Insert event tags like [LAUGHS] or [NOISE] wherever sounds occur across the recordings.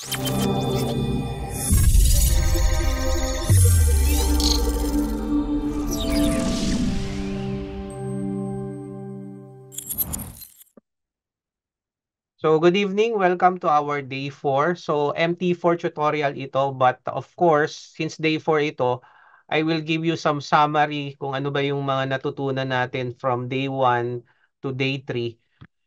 So, good evening. Welcome to our day 4. So, MT4 tutorial ito. But of course, since day 4 ito, I will give you some summary kung ano ba yung mga natutunan natin from day 1 to day 3.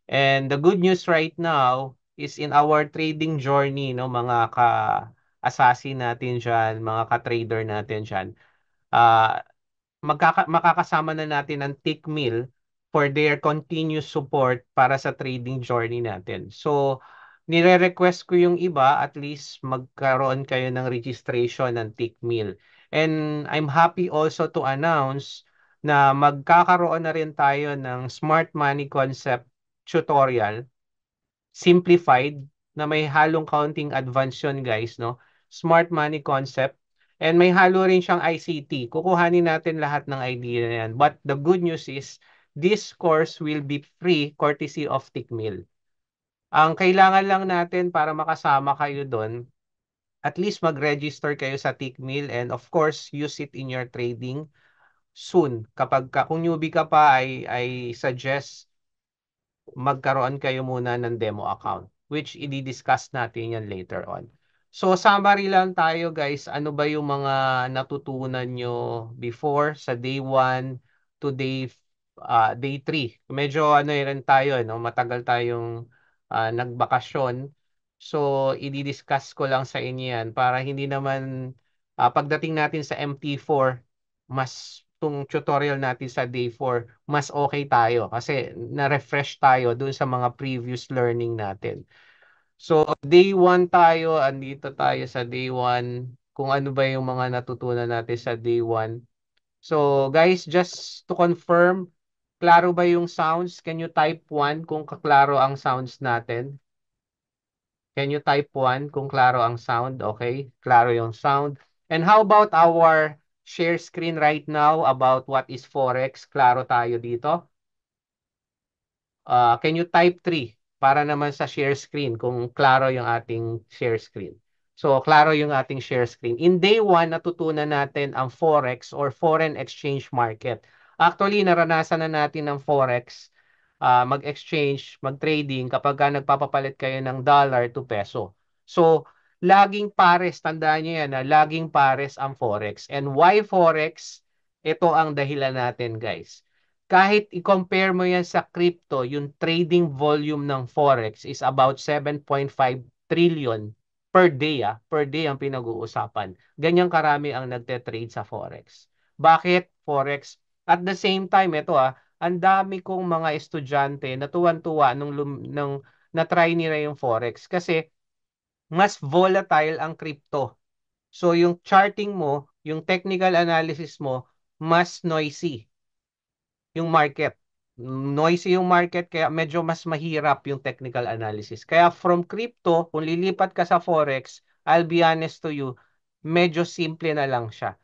And the good news right now is in our trading journey, no, mga ka-assassin natin diyan mga ka-trader natin diyan uh, ah, magkaka- makakasama na natin ang tick mill for their continuous support para sa trading journey natin. So, nire-request ko yung iba, at least magkaroon kayo ng registration ng tick mill. And I'm happy also to announce na magkakaroon na rin tayo ng Smart Money Concept tutorial simplified na may halong counting advance yun guys, no? Smart money concept. And may halo rin siyang ICT. Kukuhanin natin lahat ng idea na yan. But the good news is, this course will be free courtesy of TICMIL. Ang kailangan lang natin para makasama kayo doon, at least mag-register kayo sa TICMIL and of course, use it in your trading soon. Kapag kung newbie ka pa, I, I suggest magkaroon kayo muna ng demo account which i-discuss natin yan later on. So summary lang tayo guys, ano ba yung mga natutunan nyo before sa day 1 to day uh, day 3. Medyo ano eh rin tayo, no? matagal tayong uh, nagbakasyon. So i-discuss ko lang sa inyo yan para hindi naman uh, pagdating natin sa MT4, mas itong tutorial natin sa day 4, mas okay tayo kasi na-refresh tayo dun sa mga previous learning natin. So, day 1 tayo, andito tayo sa day 1, kung ano ba yung mga natutunan natin sa day 1. So, guys, just to confirm, klaro ba yung sounds? Can you type 1 kung kaklaro ang sounds natin? Can you type 1 kung klaro ang sound? Okay, klaro yung sound. And how about our share screen right now about what is Forex? Klaro tayo dito. Uh, can you type 3 para naman sa share screen kung klaro yung ating share screen? So, klaro yung ating share screen. In day 1, natutunan natin ang Forex or foreign exchange market. Actually, naranasan na natin ang Forex, uh, mag-exchange, mag-trading kapag nagpapapalit kayo ng dollar to peso. So, laging pares, tandaan niyo yan, ha? laging pares ang forex. And why forex? Ito ang dahilan natin guys. Kahit i-compare mo yan sa crypto, yung trading volume ng forex is about 7.5 trillion per day, ah, per day ang pinag-uusapan. Ganyang karami ang nagte-trade sa forex. Bakit forex? At the same time, ito ha, ang dami kong mga estudyante na tuwan-tuwa nung, nung na-try nila yung forex kasi mas volatile ang crypto. So yung charting mo, yung technical analysis mo, mas noisy yung market. Noisy yung market kaya medyo mas mahirap yung technical analysis. Kaya from crypto, kung lilipat ka sa forex, I'll be honest to you, medyo simple na lang siya.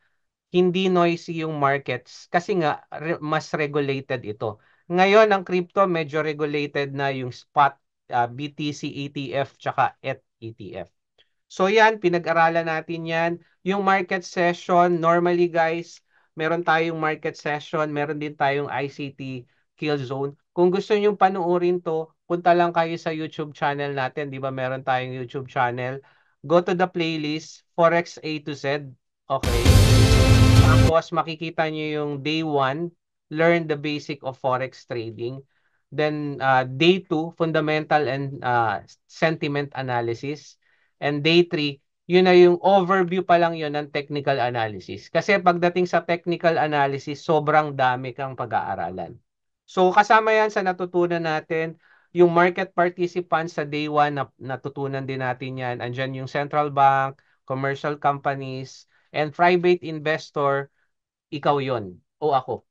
Hindi noisy yung markets kasi nga re- mas regulated ito. Ngayon ang crypto medyo regulated na yung spot uh, ah, BTC ETF tsaka ETH ETF. So yan, pinag-aralan natin yan. Yung market session, normally guys, meron tayong market session, meron din tayong ICT kill zone. Kung gusto niyo panuorin to, punta lang kayo sa YouTube channel natin. Di ba meron tayong YouTube channel? Go to the playlist, Forex A to Z. Okay. Tapos makikita niyo yung day 1, learn the basic of Forex trading. Then uh, day 2, fundamental and uh, sentiment analysis. And day 3, yun na yung overview pa lang yun ng technical analysis. Kasi pagdating sa technical analysis, sobrang dami kang pag-aaralan. So kasama yan sa natutunan natin, yung market participants sa day 1, na, natutunan din natin yan. Andyan yung central bank, commercial companies, and private investor, ikaw yon o ako.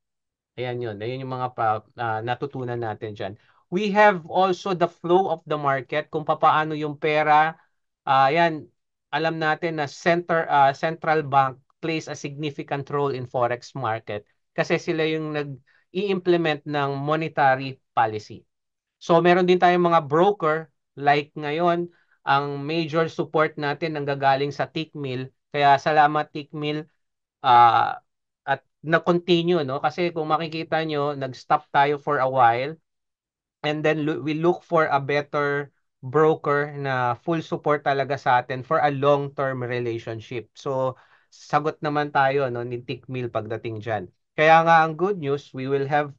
Ayan yun. Ayan yung mga pra, uh, ah, natutunan natin dyan. We have also the flow of the market, kung papaano yung pera. Uh, ayan, alam natin na center, uh, central bank plays a significant role in forex market kasi sila yung nag i-implement ng monetary policy. So meron din tayong mga broker like ngayon ang major support natin nanggagaling sa Tickmill. Kaya salamat Tickmill. Uh, na-continue, no? Kasi kung makikita nyo, nag-stop tayo for a while and then lo- we look for a better broker na full support talaga sa atin for a long-term relationship. So, sagot naman tayo no, ni Tikmil pagdating diyan. Kaya nga ang good news, we will have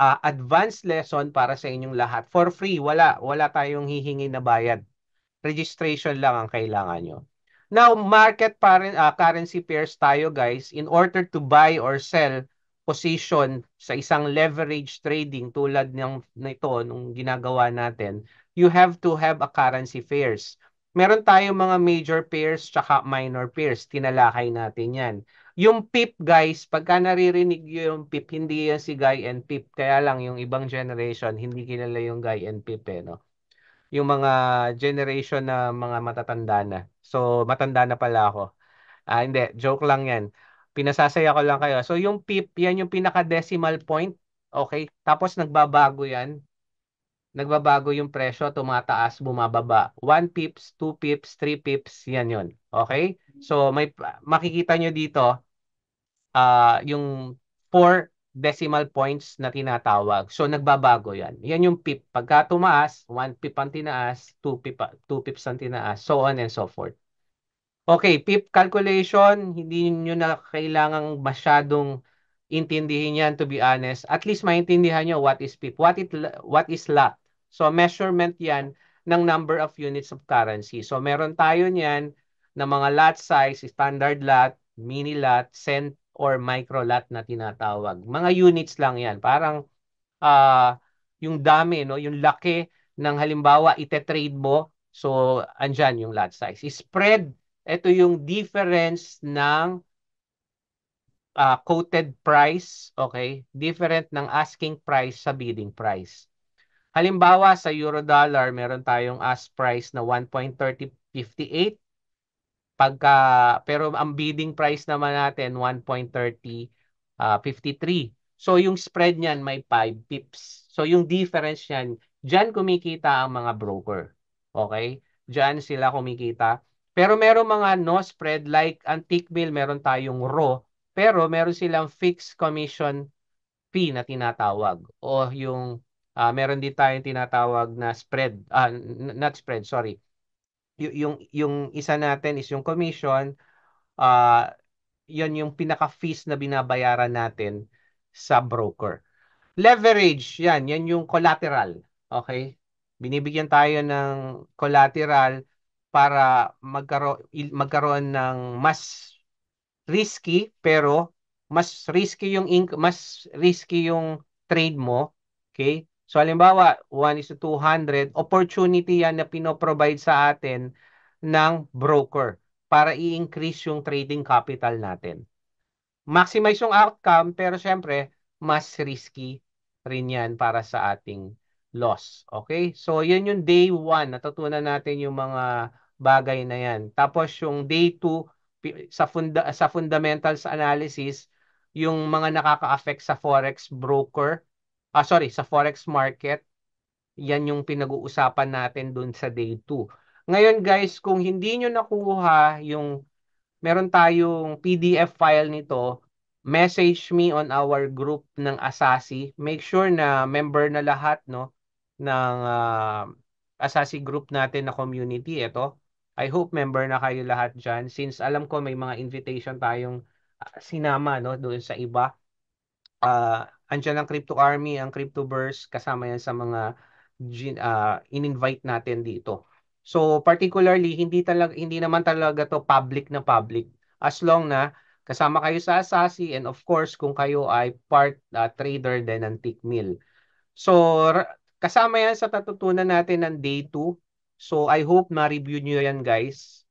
uh, advanced lesson para sa inyong lahat. For free, wala. Wala tayong hihingi na bayad. Registration lang ang kailangan nyo. Now, market parent, uh, ah, currency pairs tayo guys in order to buy or sell position sa isang leverage trading tulad ng nito nung ginagawa natin, you have to have a currency pairs. Meron tayong mga major pairs tsaka minor pairs. Tinalakay natin yan. Yung PIP guys, pagka naririnig nyo yung PIP, hindi yan si Guy and PIP. Kaya lang yung ibang generation, hindi kilala yung Guy and PIP eh, no? Yung mga generation na mga matatanda na So, matanda na pala ako. Ah, hindi, joke lang yan. Pinasasaya ko lang kayo. So, yung PIP, yan yung pinaka-decimal point. Okay? Tapos, nagbabago yan. Nagbabago yung presyo, tumataas, bumababa. 1 pips, 2 pips, 3 pips, yan yun. Okay? So, may, makikita nyo dito, uh, yung 4 decimal points na tinatawag. So nagbabago 'yan. 'Yan yung pip. Pagka tumaas, 1 pip ang tinaas, 2 pip 2 pips ang tinaas, so on and so forth. Okay, pip calculation, hindi niyo na kailangang masyadong intindihin 'yan to be honest. At least maintindihan niyo what is pip, what it what is lot. So measurement 'yan ng number of units of currency. So meron tayo niyan na mga lot size, standard lot, mini lot, cent or micro lot na tinatawag. Mga units lang 'yan. Parang uh, yung dami no, yung laki ng halimbawa ite-trade mo. So andiyan yung lot size. Spread, ito yung difference ng uh, quoted price, okay? Different ng asking price sa bidding price. Halimbawa sa euro dollar, meron tayong ask price na 1.3058 Pagka, pero ang bidding price naman natin, 1.30, uh, 53. So yung spread niyan may 5 pips. So yung difference niyan, diyan kumikita ang mga broker. Okay? Diyan sila kumikita. Pero meron mga no spread like antique bill, meron tayong raw, pero meron silang fixed commission fee na tinatawag o yung uh, meron din tayong tinatawag na spread, uh, not spread, sorry, y- yung yung isa natin is yung commission uh, ah, yon yung pinaka fees na binabayaran natin sa broker leverage yan yan yung collateral okay binibigyan tayo ng collateral para magkaroon magkaroon ng mas risky pero mas risky yung mas risky yung trade mo okay So halimbawa, 1 is to 200, opportunity yan na pinoprovide sa atin ng broker para i-increase yung trading capital natin. Maximize yung outcome pero syempre mas risky rin yan para sa ating loss. Okay? So yun yung day 1, natutunan natin yung mga bagay na yan. Tapos yung day 2 sa funda sa fundamentals analysis, yung mga nakaka-affect sa forex broker ah sorry, sa forex market, yan yung pinag-uusapan natin dun sa day 2. Ngayon guys, kung hindi nyo nakuha yung, meron tayong PDF file nito, message me on our group ng Asasi. Make sure na member na lahat no, ng uh, ah, Asasi group natin na community. Ito, I hope member na kayo lahat dyan. Since alam ko may mga invitation tayong ah, sinama no, doon sa iba. Uh, Andiyan ang Crypto Army, ang Cryptoverse, kasama yan sa mga uh, in-invite natin dito. So particularly, hindi, talaga, hindi naman talaga to public na public. As long na kasama kayo sa Asasi and of course kung kayo ay part uh, trader din ng Tickmill. So kasama yan sa tatutunan natin ng day 2. So I hope ma-review niyo yan guys.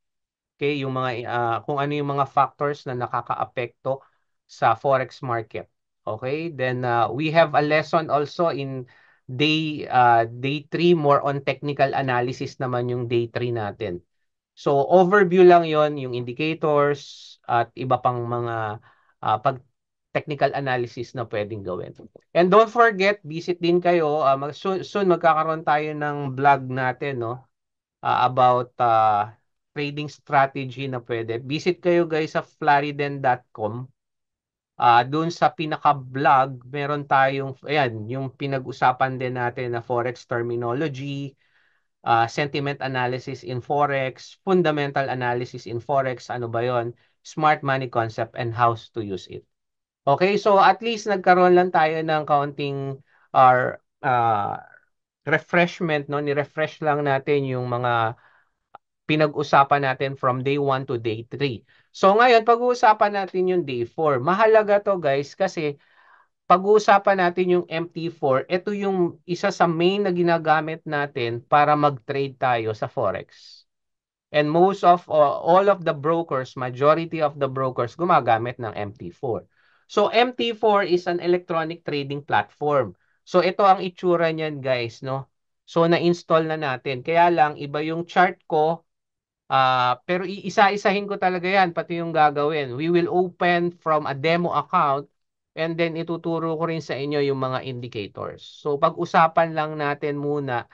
Okay, yung mga uh, kung ano yung mga factors na nakakaapekto sa forex market. Okay? Then uh, we have a lesson also in day uh, day 3 more on technical analysis naman yung day 3 natin. So overview lang 'yon, yung indicators at iba pang mga uh, pag technical analysis na pwedeng gawin. And don't forget, visit din kayo. Uh, mag soon, soon magkakaroon tayo ng blog natin no uh, about uh, trading strategy na pwede. Visit kayo guys sa flariden.com Uh, ah, doon sa pinaka-vlog, meron tayong, ayan, yung pinag-usapan din natin na forex terminology, uh, sentiment analysis in forex, fundamental analysis in forex, ano ba yon smart money concept and how to use it. Okay, so at least nagkaroon lang tayo ng kaunting our uh, ah, refreshment, no? Ni-refresh lang natin yung mga pinag-usapan natin from day 1 to day 3. So ngayon, pag-uusapan natin yung day 4. Mahalaga to guys kasi pag-uusapan natin yung MT4. Ito yung isa sa main na ginagamit natin para mag-trade tayo sa Forex. And most of uh, all of the brokers, majority of the brokers gumagamit ng MT4. So MT4 is an electronic trading platform. So ito ang itsura niyan guys, no? So na-install na natin. Kaya lang iba yung chart ko Uh, pero iisa-isahin ko talaga yan, pati yung gagawin. We will open from a demo account and then ituturo ko rin sa inyo yung mga indicators. So pag-usapan lang natin muna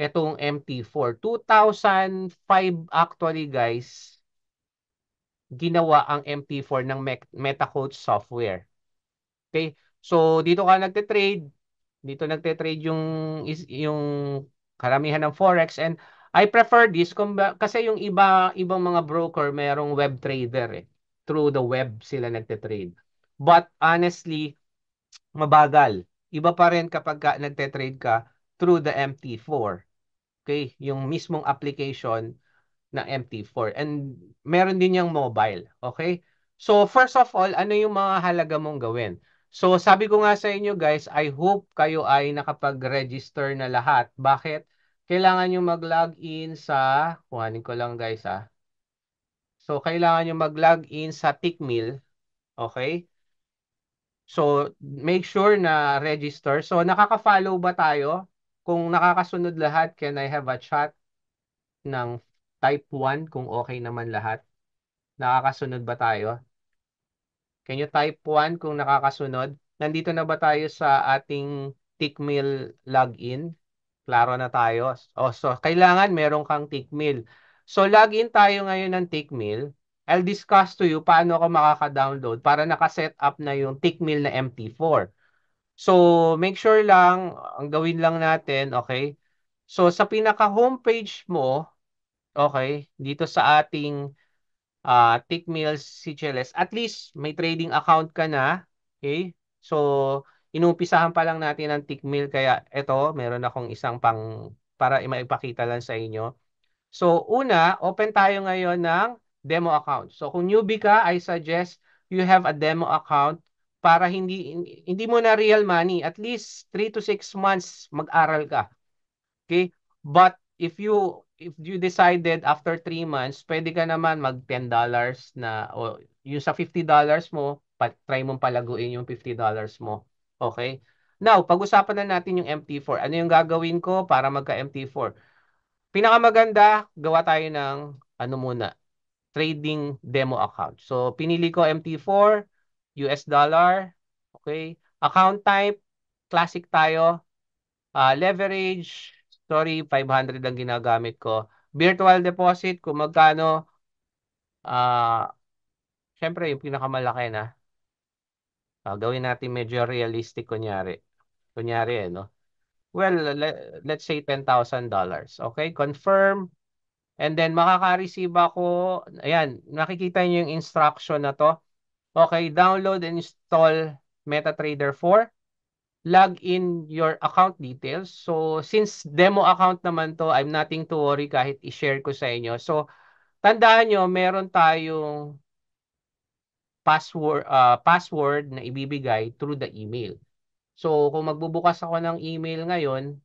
itong MT4. 2005 actually guys, ginawa ang MT4 ng MetaCoach software. Okay? So dito ka nagte-trade, dito nagte-trade yung yung karamihan ng forex and I prefer this kasi yung iba ibang mga broker merong web trader eh. Through the web sila nagte-trade. But honestly, mabagal. Iba pa rin kapag ka, nagte-trade ka through the MT4. Okay, yung mismong application ng MT4 and meron din yung mobile, okay? So first of all, ano yung mga halaga mong gawin? So sabi ko nga sa inyo guys, I hope kayo ay nakapag-register na lahat. Bakit? kailangan nyo mag-login sa, kuhanin ko lang guys ah. So, kailangan nyo mag-login sa Tickmill. Okay? So, make sure na register. So, nakaka-follow ba tayo? Kung nakakasunod lahat, can I have a chat ng type 1 kung okay naman lahat? Nakakasunod ba tayo? Can you type 1 kung nakakasunod? Nandito na ba tayo sa ating Tickmill login? Klaro na tayo. O, oh, so, kailangan meron kang tick meal. So, login tayo ngayon ng tick meal. I'll discuss to you paano ako makaka-download para naka-set up na yung tick meal na MT4. So, make sure lang, ang gawin lang natin, okay? So, sa pinaka-homepage mo, okay, dito sa ating uh, Tick Mills CHLS, at least may trading account ka na, okay? So, inumpisahan pa lang natin ang tikmil kaya ito, meron akong isang pang para maipakita lang sa inyo. So una, open tayo ngayon ng demo account. So kung newbie ka, I suggest you have a demo account para hindi hindi mo na real money. At least 3 to 6 months mag-aral ka. Okay? But if you if you decided after 3 months, pwede ka naman mag $10 na o yung sa $50 mo, pa, try mong palaguin yung $50 mo. Okay? Now, pag-usapan na natin yung MT4. Ano yung gagawin ko para magka-MT4? Pinakamaganda, gawa tayo ng ano muna, trading demo account. So, pinili ko MT4, US dollar, okay? Account type, classic tayo. Uh, leverage, sorry, 500 ang ginagamit ko. Virtual deposit, kung magkano, uh, syempre, yung pinakamalaki na, Uh, gawin natin medyo realistic kunyari. Kunyari eh, no? Well, let, let's say $10,000. Okay, confirm. And then makaka-receive ako, ayan, nakikita niyo yung instruction na to. Okay, download and install MetaTrader 4. Log in your account details. So, since demo account naman to, I'm nothing to worry kahit i-share ko sa inyo. So, tandaan nyo, meron tayong password uh, ah, password na ibibigay through the email. So kung magbubukas ako ng email ngayon,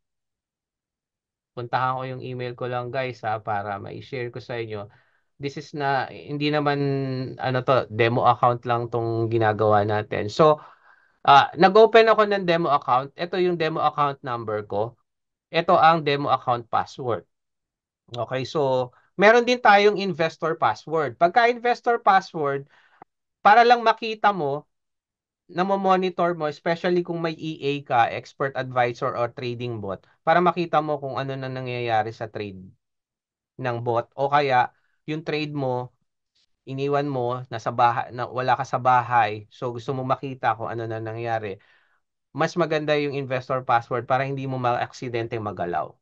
puntahan ko yung email ko lang guys ha para mai-share ko sa inyo. This is na hindi naman ano to demo account lang tong ginagawa natin. So uh, nag-open ako ng demo account. Ito yung demo account number ko. Ito ang demo account password. Okay, so meron din tayong investor password. Pagka investor password, para lang makita mo na monitor mo, especially kung may EA ka, expert advisor or trading bot, para makita mo kung ano na nangyayari sa trade ng bot. O kaya, yung trade mo, iniwan mo, nasa bahay, na wala ka sa bahay, so gusto mo makita kung ano na nangyayari Mas maganda yung investor password para hindi mo ma-aksidente magalaw.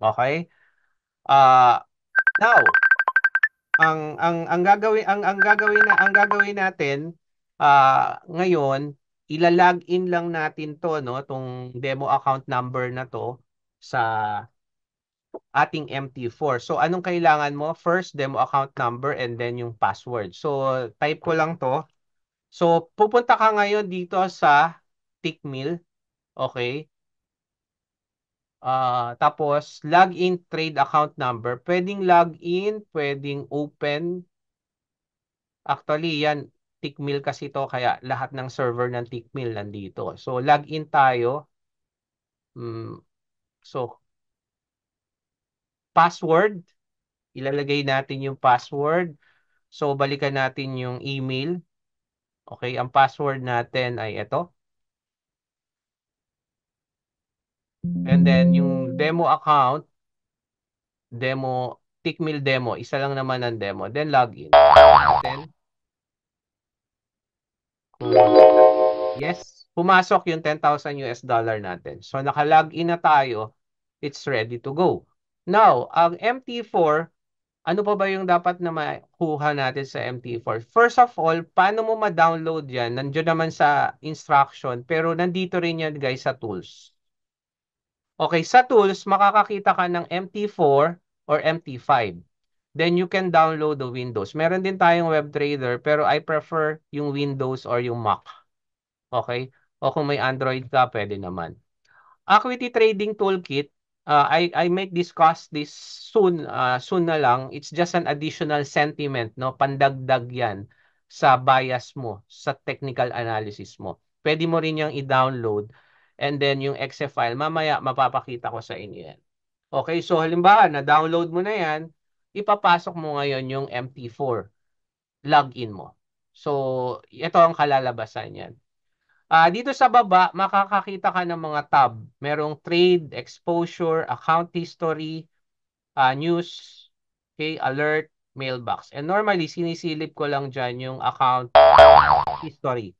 Okay? Uh, now, ang ang ang gagawin ang ang gagawin na ang gagawin natin uh, ngayon ilalag in lang natin to no tong demo account number na to sa ating MT4. So anong kailangan mo? First demo account number and then yung password. So type ko lang to. So pupunta ka ngayon dito sa Tickmill. Okay? Uh, tapos, login trade account number. Pwedeng login, pwedeng open. Actually, yan, Tickmill kasi to kaya lahat ng server ng Tickmill nandito. So, login tayo. Mm, so, password. Ilalagay natin yung password. So, balikan natin yung email. Okay, ang password natin ay ito. And then yung demo account, demo, tickmill demo, isa lang naman ang demo. Then login. Then, yes, pumasok yung 10,000 US dollar natin. So naka-login na tayo. It's ready to go. Now, ang MT4, ano pa ba yung dapat na makuha natin sa MT4? First of all, paano mo ma-download yan? Nandiyo naman sa instruction, pero nandito rin yan guys sa tools. Okay, sa tools, makakakita ka ng MT4 or MT5. Then you can download the Windows. Meron din tayong web trader pero I prefer yung Windows or yung Mac. Okay? O kung may Android ka, pwede naman. Equity Trading Toolkit, uh, I, I may discuss this soon, uh, soon na lang. It's just an additional sentiment, no? pandagdag yan sa bias mo, sa technical analysis mo. Pwede mo rin yung i-download and then yung .exe file, mamaya mapapakita ko sa inyo yan. Okay, so halimbawa, na-download mo na yan, ipapasok mo ngayon yung MT4 login mo. So, ito ang kalalabasan yan. Uh, dito sa baba, makakakita ka ng mga tab. Merong trade, exposure, account history, uh, news, okay, alert, mailbox. And normally, sinisilip ko lang dyan yung account history.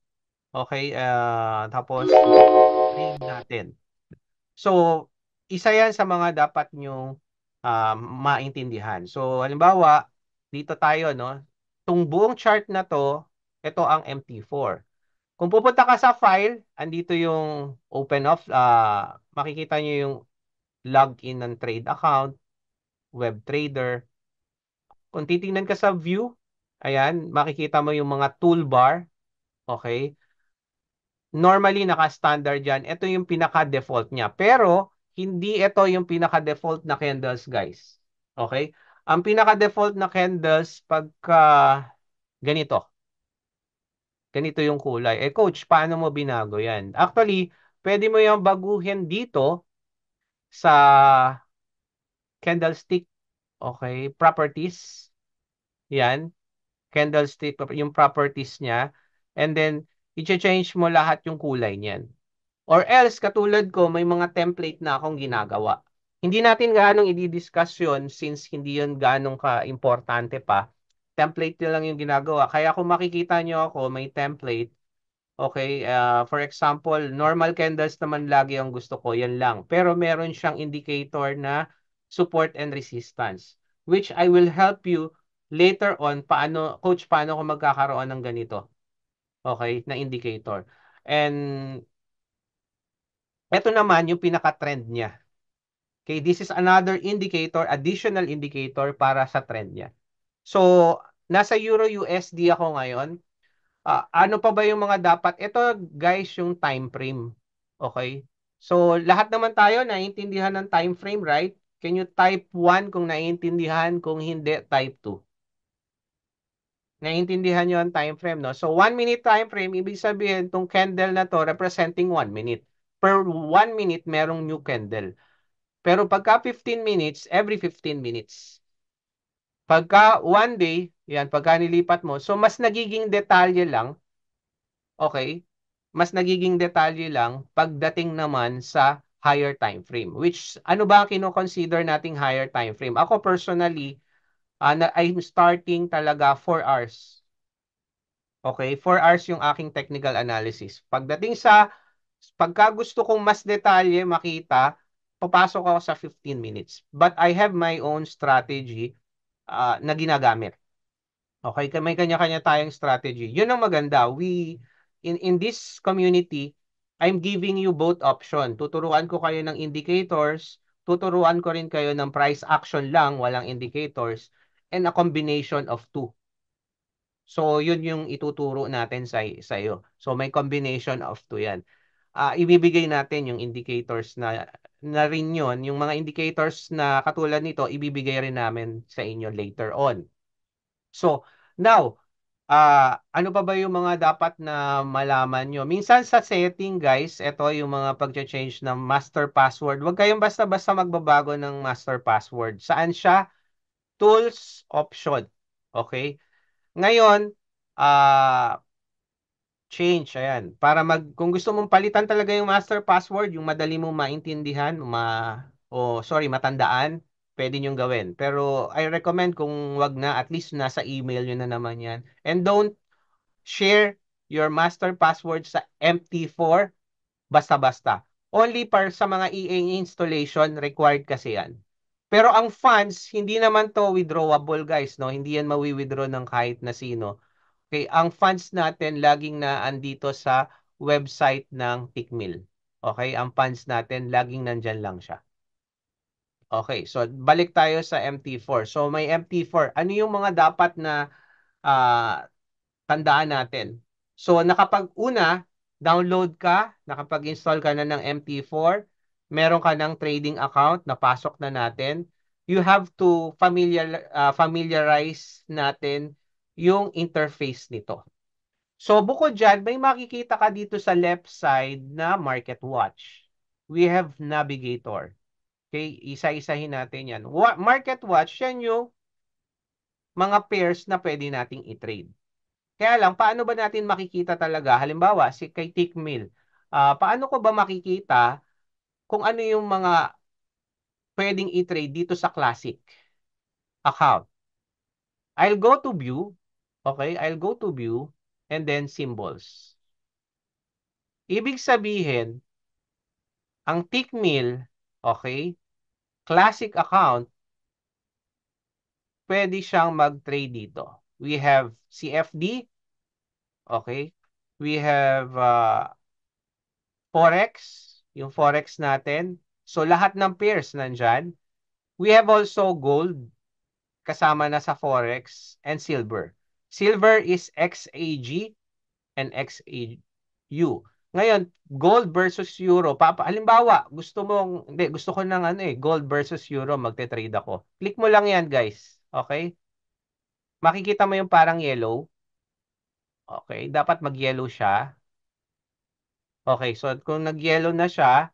Okay, uh, tapos sabihin natin. So, isa yan sa mga dapat nyo um, ah, maintindihan. So, halimbawa, dito tayo, no? Itong buong chart na to, ito ang MT4. Kung pupunta ka sa file, andito yung open off, uh, makikita nyo yung login ng trade account, web trader. Kung titingnan ka sa view, ayan, makikita mo yung mga toolbar. Okay? normally naka-standard yan. Ito yung pinaka-default niya. Pero, hindi ito yung pinaka-default na candles, guys. Okay? Ang pinaka-default na candles, pagka ganito. Ganito yung kulay. Eh, coach, paano mo binago yan? Actually, pwede mo yung baguhin dito sa candlestick. Okay? Properties. Yan. Candlestick, yung properties niya. And then, i-change mo lahat yung kulay niyan. Or else, katulad ko, may mga template na akong ginagawa. Hindi natin gaanong i-discuss yun since hindi yun gaanong ka-importante pa. Template na lang yung ginagawa. Kaya kung makikita nyo ako, may template. Okay, uh, for example, normal candles naman lagi ang gusto ko, yan lang. Pero meron siyang indicator na support and resistance, which I will help you later on paano, coach, paano ko magkakaroon ng ganito okay, na indicator. And ito naman yung pinaka-trend niya. Okay, this is another indicator, additional indicator para sa trend niya. So, nasa Euro USD ako ngayon. Uh, ano pa ba yung mga dapat? Ito guys yung time frame. Okay? So, lahat naman tayo naiintindihan ng time frame, right? Can you type 1 kung naiintindihan? Kung hindi, type 2. Naiintindihan nyo ang time frame, no? So, 1 minute time frame, ibig sabihin, itong candle na to representing 1 minute. Per 1 minute, merong new candle. Pero pagka 15 minutes, every 15 minutes. Pagka 1 day, yan, pagka nilipat mo, so mas nagiging detalye lang, okay? Mas nagiging detalye lang pagdating naman sa higher time frame. Which, ano ba consider nating higher time frame? Ako personally, uh, ah, I'm starting talaga 4 hours. Okay, 4 hours yung aking technical analysis. Pagdating sa, pagka gusto kong mas detalye makita, papasok ako sa 15 minutes. But I have my own strategy uh, na ginagamit. Okay, may kanya-kanya tayong strategy. Yun ang maganda. We, in, in this community, I'm giving you both option. Tuturuan ko kayo ng indicators, tuturuan ko rin kayo ng price action lang, walang indicators and a combination of two. So, yun yung ituturo natin sa, sa iyo. So, may combination of two yan. Uh, ibibigay natin yung indicators na, na rin yun. Yung mga indicators na katulad nito, ibibigay rin namin sa inyo later on. So, now, uh, ano pa ba yung mga dapat na malaman nyo? Minsan sa setting guys, ito yung mga pag-change ng master password. Huwag kayong basta-basta magbabago ng master password. Saan siya? tools option. Okay? Ngayon, uh, change, ayan. Para mag, kung gusto mong palitan talaga yung master password, yung madali mong maintindihan, ma, o oh, sorry, matandaan, pwede nyo gawin. Pero I recommend kung wag na, at least nasa email nyo na naman yan. And don't share your master password sa MT4 basta-basta. Only para sa mga EA installation, required kasi yan. Pero ang funds, hindi naman to withdrawable guys, no? Hindi yan mawi-withdraw ng kahit na sino. Okay, ang funds natin laging na andito sa website ng Tikmil. Okay, ang funds natin laging nandyan lang siya. Okay, so balik tayo sa MT4. So may MT4, ano yung mga dapat na uh, tandaan natin? So nakapag una, download ka, nakapag-install ka na ng MT4, meron ka ng trading account na pasok na natin, you have to familiar, uh, familiarize natin yung interface nito. So bukod dyan, may makikita ka dito sa left side na market watch. We have navigator. Okay, isa-isahin natin yan. Market watch, yan yung mga pairs na pwede nating i-trade. Kaya lang, paano ba natin makikita talaga? Halimbawa, si kay Tickmill, uh, paano ko ba makikita kung ano yung mga pwedeng i-trade dito sa classic account. I'll go to view. Okay, I'll go to view and then symbols. Ibig sabihin, ang tick meal, okay, classic account, pwede siyang mag-trade dito. We have CFD, okay, we have uh, Forex, yung forex natin. So lahat ng pairs nandyan. We have also gold kasama na sa forex and silver. Silver is XAG and XAU. Ngayon, gold versus euro. Papa, halimbawa, gusto mong, hindi, gusto ko ng ano eh, gold versus euro, magte-trade ako. Click mo lang yan, guys. Okay? Makikita mo yung parang yellow. Okay? Dapat mag-yellow siya. Okay, so kung nag-yellow na siya,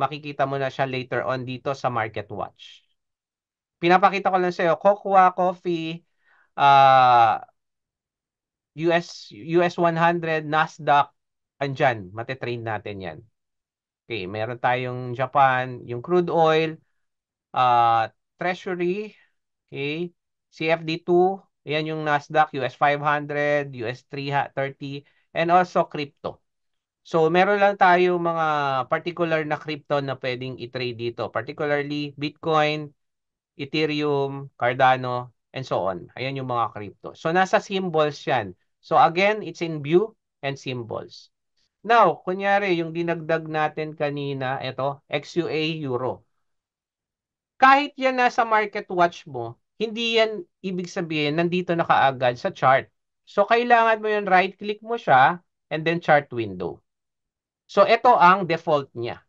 makikita mo na siya later on dito sa Market Watch. Pinapakita ko lang sa iyo, Cocoa Coffee, uh, US, US 100, Nasdaq, andyan, matetrain natin yan. Okay, meron tayong Japan, yung crude oil, uh, Treasury, okay, CFD2, yan yung Nasdaq, US 500, US 330, and also crypto. So, meron lang tayo mga particular na crypto na pwedeng i-trade dito. Particularly, Bitcoin, Ethereum, Cardano, and so on. Ayan yung mga crypto. So, nasa symbols yan. So, again, it's in view and symbols. Now, kunyari, yung dinagdag natin kanina, ito, XUA Euro. Kahit yan nasa market watch mo, hindi yan ibig sabihin nandito na kaagad sa chart. So, kailangan mo yun, right-click mo siya, and then chart window. So ito ang default niya.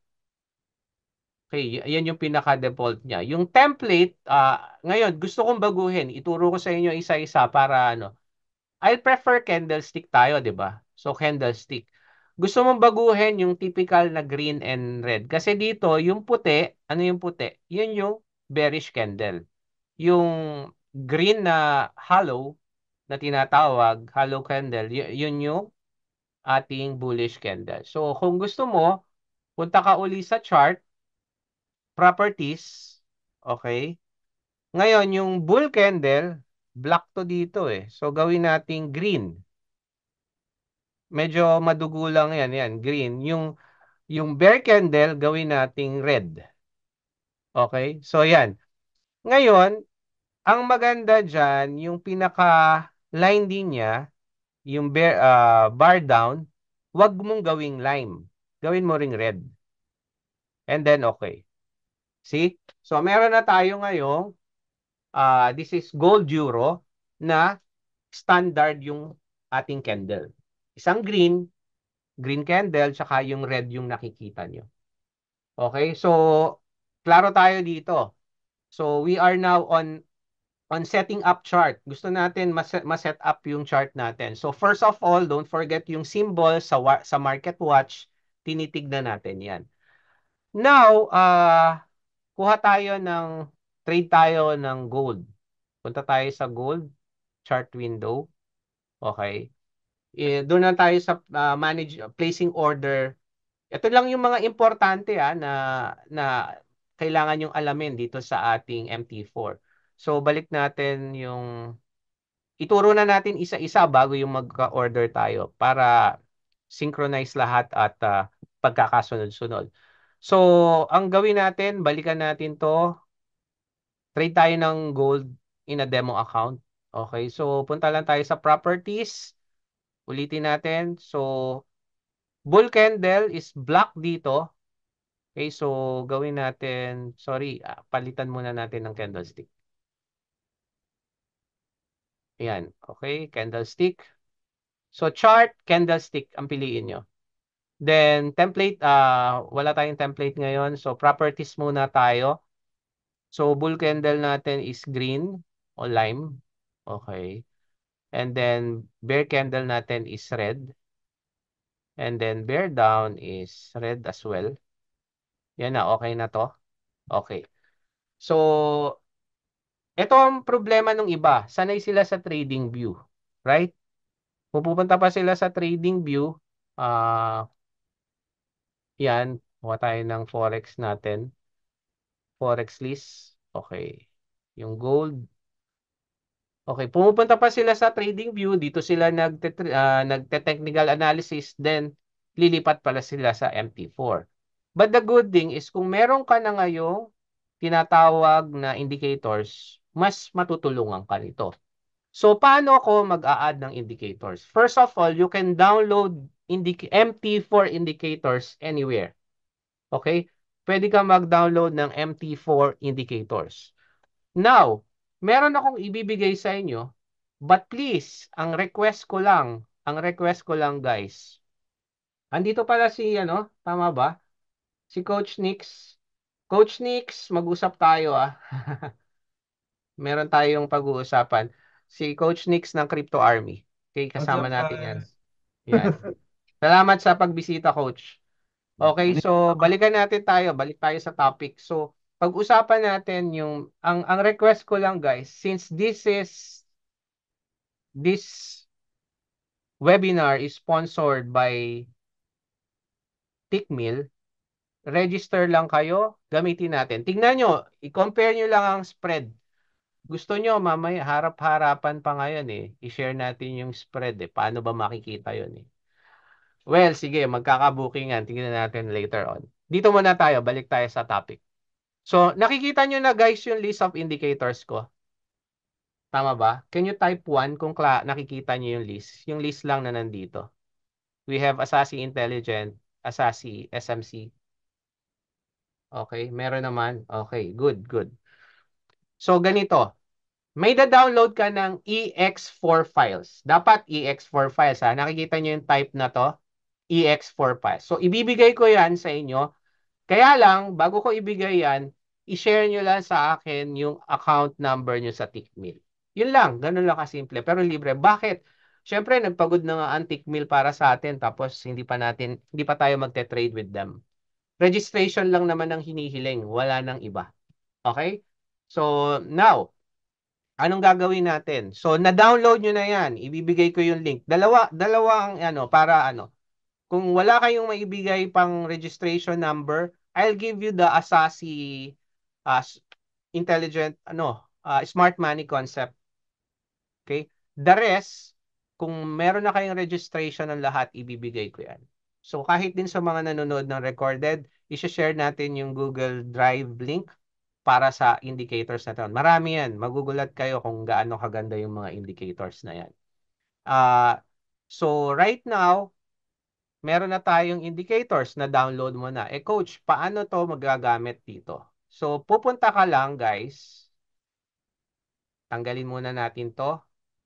Okay, ayan yung pinaka-default niya. Yung template, uh, ngayon gusto kong baguhin. Ituro ko sa inyo isa-isa para ano. I prefer candlestick tayo, 'di ba? So candlestick. Gusto mong baguhin yung typical na green and red. Kasi dito, yung puti, ano yung puti? Yun yung bearish candle. Yung green na hollow na tinatawag, hollow candle, yun yung ating bullish candle. So kung gusto mo, punta ka uli sa chart, properties, okay? Ngayon, yung bull candle, black to dito eh. So gawin nating green. Medyo madugo lang yan, yan, green. Yung, yung bear candle, gawin nating red. Okay? So yan. Ngayon, ang maganda dyan, yung pinaka line din niya, yung bear, uh, bar down, wag mong gawing lime. Gawin mo ring red. And then, okay. See? So, meron na tayo ngayong, uh, this is gold euro na standard yung ating candle. Isang green, green candle, tsaka yung red yung nakikita nyo. Okay? So, klaro tayo dito. So, we are now on on setting up chart. Gusto natin ma set up yung chart natin. So first of all, don't forget yung symbol sa, sa market watch. Tinitignan natin yan. Now, uh, kuha tayo ng, trade tayo ng gold. Punta tayo sa gold chart window. Okay. E, doon na tayo sa uh, manage, uh, placing order. Ito lang yung mga importante ah, na, na kailangan yung alamin dito sa ating MT4. So balik natin yung ituro na natin isa-isa bago yung magka-order tayo para synchronize lahat at uh, pagkakasunod-sunod. So, ang gawin natin, balikan natin to. Trade tayo ng gold in a demo account. Okay, so punta lang tayo sa properties. Ulitin natin. So, bull candle is black dito. Okay, so gawin natin, sorry, ah, palitan muna natin ng candlestick. Ayan, okay, candlestick. So chart, candlestick ang piliin nyo. Then template, uh, wala tayong template ngayon. So properties muna tayo. So bull candle natin is green o lime. Okay. And then bear candle natin is red. And then bear down is red as well. Yan na, okay na to. Okay. So ito ang problema ng iba. Sanay sila sa trading view. Right? Pupunta pa sila sa trading view. Uh, yan. Kuha tayo ng forex natin. Forex list. Okay. Yung gold. Okay, pumupunta pa sila sa trading view, dito sila nagte uh, nagte-technical analysis, then lilipat pala sila sa MT4. But the good thing is kung meron ka na ngayong tinatawag na indicators, mas matutulungan ka nito. So, paano ako mag-a-add ng indicators? First of all, you can download indic MT4 indicators anywhere. Okay? Pwede ka mag-download ng MT4 indicators. Now, meron akong ibibigay sa inyo, but please, ang request ko lang, ang request ko lang guys. Andito pala si, ano, tama ba? Si Coach Nix. Coach Nix, mag-usap tayo ah. [LAUGHS] meron tayong pag-uusapan. Si Coach Nix ng Crypto Army. Okay, kasama natin yan. Yan. [LAUGHS] Salamat sa pagbisita, Coach. Okay, so balikan natin tayo, balik tayo sa topic. So, pag-usapan natin yung ang ang request ko lang guys, since this is this webinar is sponsored by Tickmill, register lang kayo, gamitin natin. Tingnan nyo, i-compare nyo lang ang spread gusto nyo mamaya harap-harapan pa ngayon eh, i-share natin yung spread eh. Paano ba makikita yon eh? Well, sige, magkakabookingan. Tingnan natin later on. Dito muna tayo, balik tayo sa topic. So, nakikita nyo na guys yung list of indicators ko. Tama ba? Can you type 1 kung nakikita nyo yung list? Yung list lang na nandito. We have Asasi Intelligent, Asasi, SMC. Okay, meron naman. Okay, good, good. So, ganito may da-download ka ng EX4 files. Dapat EX4 files ha. Nakikita niyo yung type na to? EX4 files. So, ibibigay ko yan sa inyo. Kaya lang, bago ko ibigay yan, i-share niyo lang sa akin yung account number niyo sa Tickmill. Yun lang. Ganun lang kasimple. Pero libre. Bakit? Siyempre, nagpagod na nga ang Tickmill para sa atin. Tapos, hindi pa natin, hindi pa tayo magte-trade with them. Registration lang naman ang hinihiling. Wala nang iba. Okay? So, now, anong gagawin natin? So na-download niyo na 'yan. Ibibigay ko yung link. Dalawa dalawa ang ano para ano. Kung wala kayong maibigay pang registration number, I'll give you the Asasi uh, intelligent ano, uh, smart money concept. Okay? The rest, kung meron na kayong registration ng lahat, ibibigay ko 'yan. So kahit din sa mga nanonood ng recorded, i-share natin yung Google Drive link para sa indicators na ito. Marami yan. Magugulat kayo kung gaano kaganda yung mga indicators na yan. Uh, so right now, meron na tayong indicators na download mo na. Eh coach, paano to magagamit dito? So pupunta ka lang guys. Tanggalin muna natin to.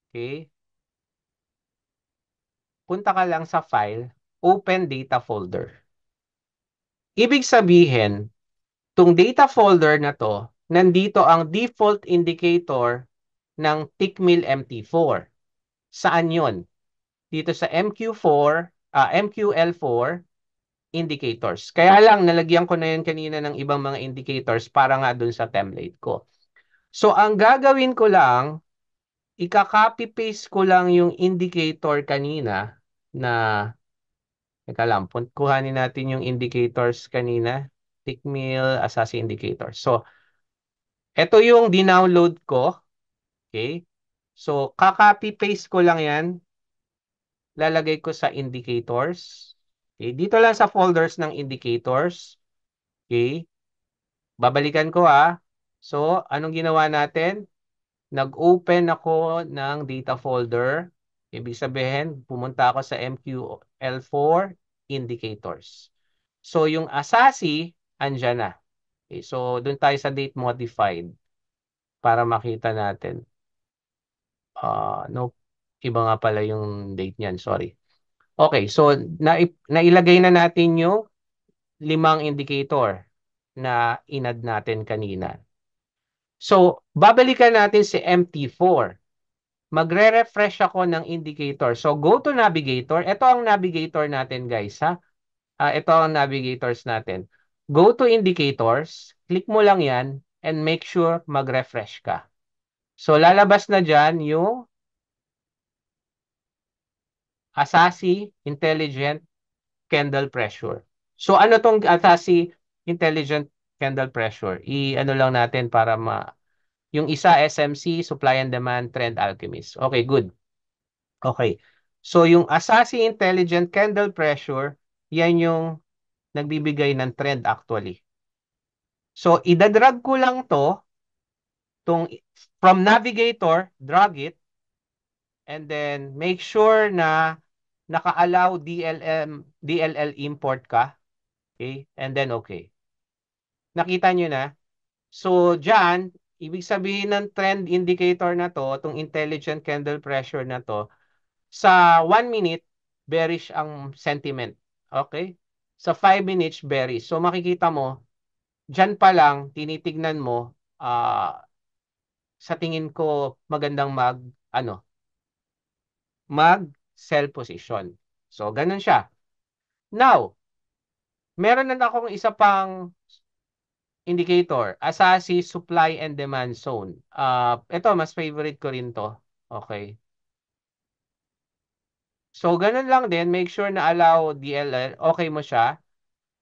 Okay. Punta ka lang sa file, open data folder. Ibig sabihin, Itong data folder na to, nandito ang default indicator ng TickMill MT4. Saan yon? Dito sa MQ4, uh, ah, MQL4 indicators. Kaya lang, nalagyan ko na 'yan kanina ng ibang mga indicators para nga dun sa template ko. So, ang gagawin ko lang, ika-copy-paste ko lang yung indicator kanina na Teka lang, kuhanin natin yung indicators kanina tick meal, assassin indicator. So, ito yung dinownload ko. Okay? So, kaka-copy-paste ko lang yan. Lalagay ko sa indicators. Okay? Dito lang sa folders ng indicators. Okay? Babalikan ko ha. So, anong ginawa natin? Nag-open ako ng data folder. Ibig sabihin, pumunta ako sa MQL4 indicators. So, yung ASASI, andyan na. Okay, so, doon tayo sa date modified para makita natin. Uh, ah, no, iba nga pala yung date niyan, sorry. Okay, so na nailagay na natin yung limang indicator na inad natin kanina. So, babalikan natin si MT4. Magre-refresh ako ng indicator. So, go to navigator. Ito ang navigator natin, guys, ha? Uh, ito ang navigators natin go to indicators, click mo lang yan, and make sure mag-refresh ka. So, lalabas na dyan yung Asasi Intelligent Candle Pressure. So, ano tong Asasi Intelligent Candle Pressure? I-ano lang natin para ma... Yung isa, SMC, Supply and Demand, Trend Alchemist. Okay, good. Okay. So, yung Asasi Intelligent Candle Pressure, yan yung nagbibigay ng trend actually. So, idadrag ko lang to, tong, from navigator, drag it, and then make sure na naka-allow DLM, DLL import ka. Okay? And then okay. Nakita nyo na? So, dyan, ibig sabihin ng trend indicator na to, itong intelligent candle pressure na to, sa 1 minute, bearish ang sentiment. Okay? sa 5 minutes berries. So makikita mo, dyan pa lang, tinitignan mo, uh, sa tingin ko magandang mag, ano, mag sell position. So ganun siya. Now, meron na akong isa pang indicator, Asasi supply and demand zone. Uh, ah, ito, mas favorite ko rin to. Okay. So, ganun lang din. Make sure na allow DLL. Okay mo siya.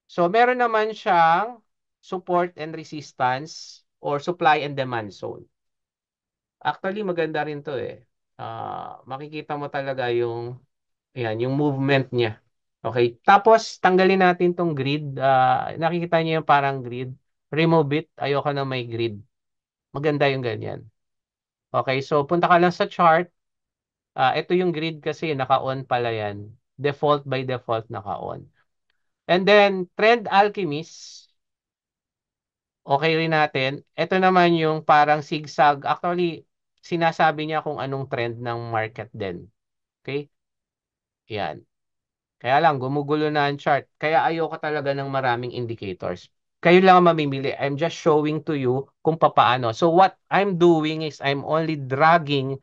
So, meron naman siyang support and resistance or supply and demand zone. Actually, maganda rin to eh. Uh, makikita mo talaga yung, yan, yung movement niya. Okay. Tapos, tanggalin natin tong grid. Uh, nakikita niyo yung parang grid. Remove it. Ayoko na may grid. Maganda yung ganyan. Okay. So, punta ka lang sa chart. Uh, ito yung grid kasi naka-on pala yan. Default by default naka-on. And then, trend alchemist. Okay rin natin. Ito naman yung parang zigzag. Actually, sinasabi niya kung anong trend ng market din. Okay? Yan. Kaya lang, gumugulo na ang chart. Kaya ayoko talaga ng maraming indicators. Kayo lang ang mamimili. I'm just showing to you kung papaano. So what I'm doing is I'm only dragging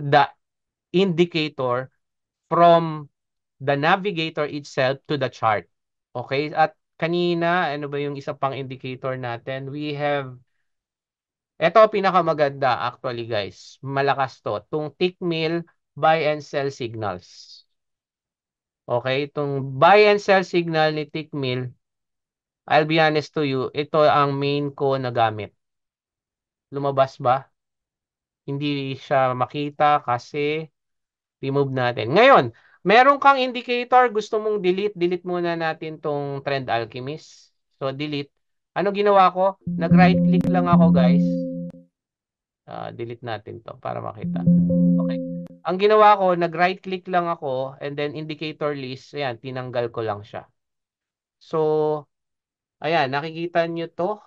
the indicator from the navigator itself to the chart. Okay? At kanina, ano ba yung isa pang indicator natin? We have eto pinakamaganda actually guys. Malakas to. Itong tick mill buy and sell signals. Okay? Itong buy and sell signal ni tick mill, I'll be honest to you, ito ang main ko na gamit. Lumabas ba? Hindi siya makita kasi remove natin. Ngayon, meron kang indicator, gusto mong delete, delete muna natin tong trend alchemist. So, delete. Ano ginawa ko? Nag-right click lang ako, guys. Uh, delete natin to para makita. Okay. Ang ginawa ko, nag-right click lang ako and then indicator list, ayan, tinanggal ko lang siya. So, ayan, nakikita nyo to.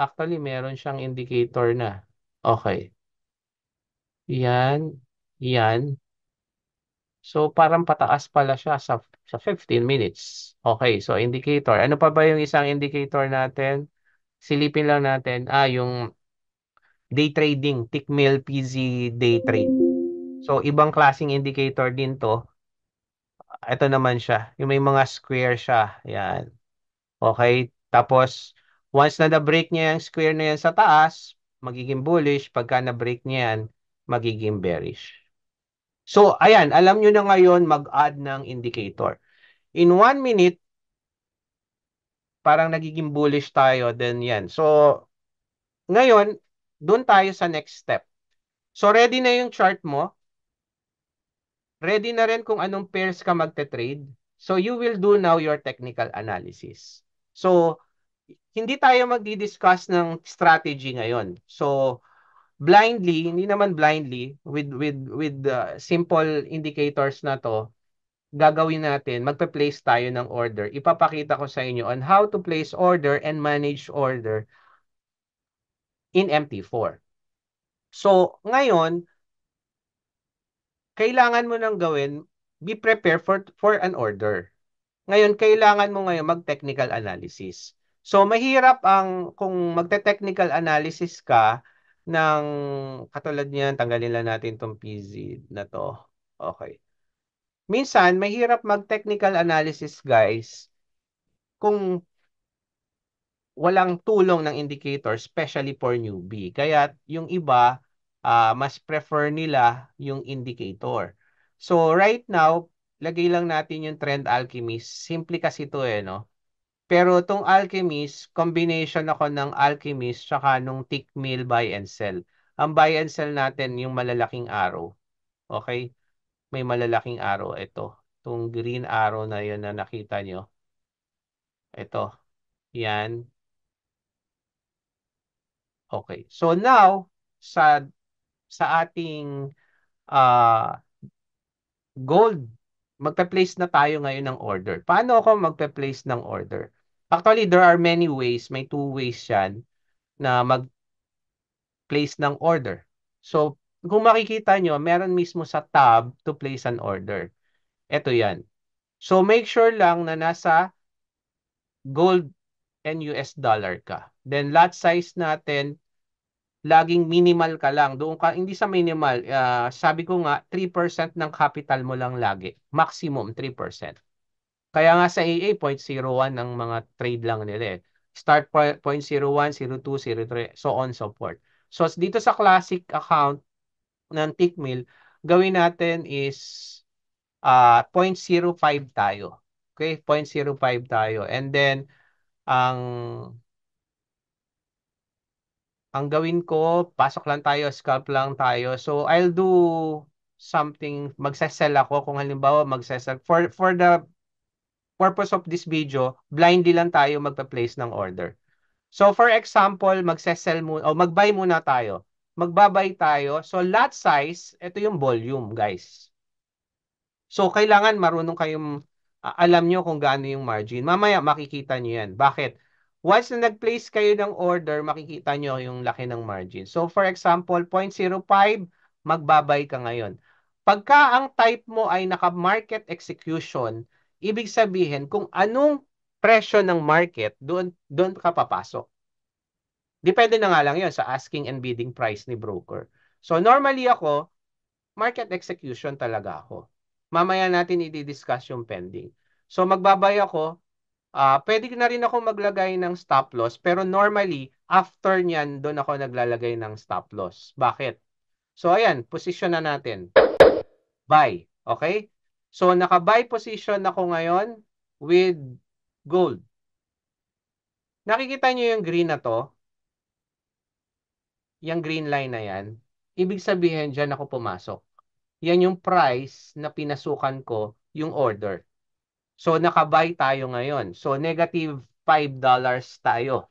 Actually, meron siyang indicator na. Okay. Yan. Yan. So, parang pataas pala siya sa, sa 15 minutes. Okay, so indicator. Ano pa ba yung isang indicator natin? Silipin lang natin. Ah, yung day trading. Tickmill PZ day trade. So, ibang klaseng indicator din to. Ito naman siya. Yung may mga square siya. Yan. Okay, tapos once na na-break niya yung square na yan sa taas, magiging bullish. Pagka na-break niya yan, magiging bearish. So, ayan, alam nyo na ngayon mag-add ng indicator. In one minute, parang nagiging bullish tayo, then yan. So, ngayon, doon tayo sa next step. So, ready na yung chart mo. Ready na rin kung anong pairs ka magte-trade. So, you will do now your technical analysis. So, hindi tayo magdi-discuss ng strategy ngayon. So, blindly, hindi naman blindly with with with uh, simple indicators na to gagawin natin, magpe-place tayo ng order. Ipapakita ko sa inyo on how to place order and manage order in MT4. So, ngayon, kailangan mo nang gawin, be prepared for, for an order. Ngayon, kailangan mo ngayon mag-technical analysis. So, mahirap ang kung magte-technical analysis ka, ng katulad niyan, tanggalin lang natin tong PZ na to. Okay. Minsan, mahirap mag-technical analysis, guys, kung walang tulong ng indicator, especially for newbie. Kaya yung iba, uh, mas prefer nila yung indicator. So right now, lagay lang natin yung trend alchemist. Simple kasi ito eh, no? Pero itong Alchemist, combination ako ng Alchemist tsaka nung Tick Mill buy and sell. Ang buy and sell natin, yung malalaking arrow. Okay? May malalaking arrow. Ito. Itong green arrow na yun na nakita nyo. Ito. Yan. Okay. So now, sa, sa ating uh, gold, magpe-place na tayo ngayon ng order. Paano ako magpe-place ng order? Actually, there are many ways. May two ways yan na mag-place ng order. So, kung makikita nyo, meron mismo sa tab to place an order. Ito yan. So, make sure lang na nasa gold and US dollar ka. Then, lot size natin, laging minimal ka lang. Doon ka, hindi sa minimal, uh, sabi ko nga, 3% ng capital mo lang lagi. Maximum 3%. Kaya nga sa AA, 0.01 ng mga trade lang nila eh. Start 0.01, 02, 03, so on so forth. So dito sa classic account ng Tickmill, gawin natin is uh, ah, 0.05 tayo. Okay, 0.05 tayo. And then, ang ang gawin ko, pasok lang tayo, scalp lang tayo. So I'll do something, magsesell ako kung halimbawa magsesell. For, for the purpose of this video, blindly lang tayo magpa-place ng order. So for example, magse-sell muna o oh, mag-buy muna tayo. Magbabay tayo. So lot size, ito yung volume, guys. So kailangan marunong kayong uh, alam nyo kung gaano yung margin. Mamaya makikita niyo yan. Bakit? Once na nag-place kayo ng order, makikita nyo yung laki ng margin. So for example, 0.05, magbabay ka ngayon. Pagka ang type mo ay naka-market execution, Ibig sabihin, kung anong presyo ng market, doon, doon ka papasok. Depende na nga lang yon sa asking and bidding price ni broker. So normally ako, market execution talaga ako. Mamaya natin i-discuss yung pending. So magbabay ako, uh, pwede na rin ako maglagay ng stop loss, pero normally, after nyan, doon ako naglalagay ng stop loss. Bakit? So ayan, position na natin. Buy. Okay? So, naka-buy position ako ngayon with gold. Nakikita nyo yung green na to? Yung green line na yan? Ibig sabihin, dyan ako pumasok. Yan yung price na pinasukan ko yung order. So, naka-buy tayo ngayon. So, negative $5 tayo.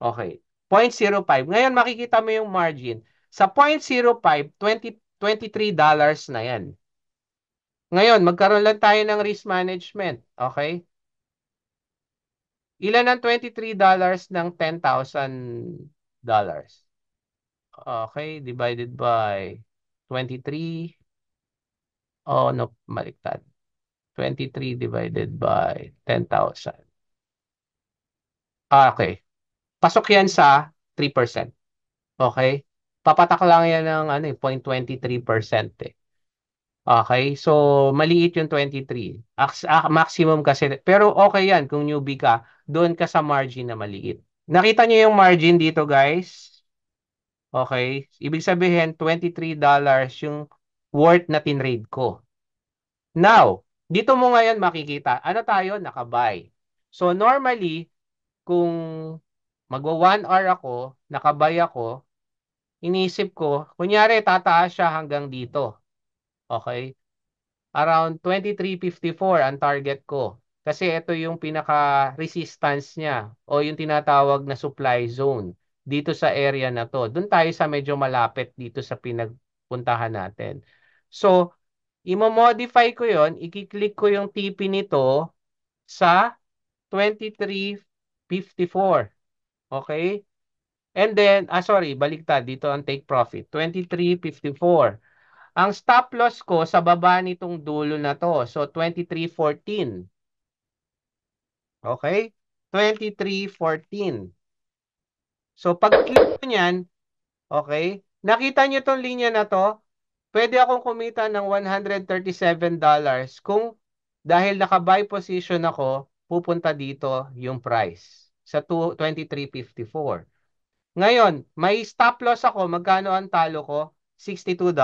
Okay. 0.05. Ngayon, makikita mo yung margin. Sa 0.05, 20, $23 na yan. Ngayon, magkaroon lang tayo ng risk management. Okay? Ilan ang $23 ng $10,000? Okay, divided by 23. Oh, no, maliktad. 23 divided by 10,000. Ah, okay. Pasok yan sa 3%. Okay? Papatak lang yan ng ano, 0.23% eh. Okay, so maliit yung 23. Ah, maximum kasi. Pero okay yan kung newbie ka. Doon ka sa margin na maliit. Nakita nyo yung margin dito guys? Okay, ibig sabihin $23 yung worth na tinrade ko. Now, dito mo ngayon makikita, ano tayo? Nakabuy. So normally, kung magwa 1 hour ako, nakabuy ako, iniisip ko, kunyari tataas siya hanggang dito. Okay? Around 2354 ang target ko. Kasi ito yung pinaka-resistance niya o yung tinatawag na supply zone dito sa area na to. Doon tayo sa medyo malapit dito sa pinagpuntahan natin. So, imo-modify ko yon, i-click ko yung TP nito sa 2354. Okay? And then, ah sorry, baliktad dito ang take profit, 2354. Ang stop loss ko sa baba nitong dulo na to. So, 23.14. Okay? 23.14. So, pag-click ko niyan, okay, nakita niyo tong linya na to, pwede akong kumita ng $137 kung dahil naka-buy position ako, pupunta dito yung price sa 23.54. Ngayon, may stop loss ako, magkano ang talo ko? $62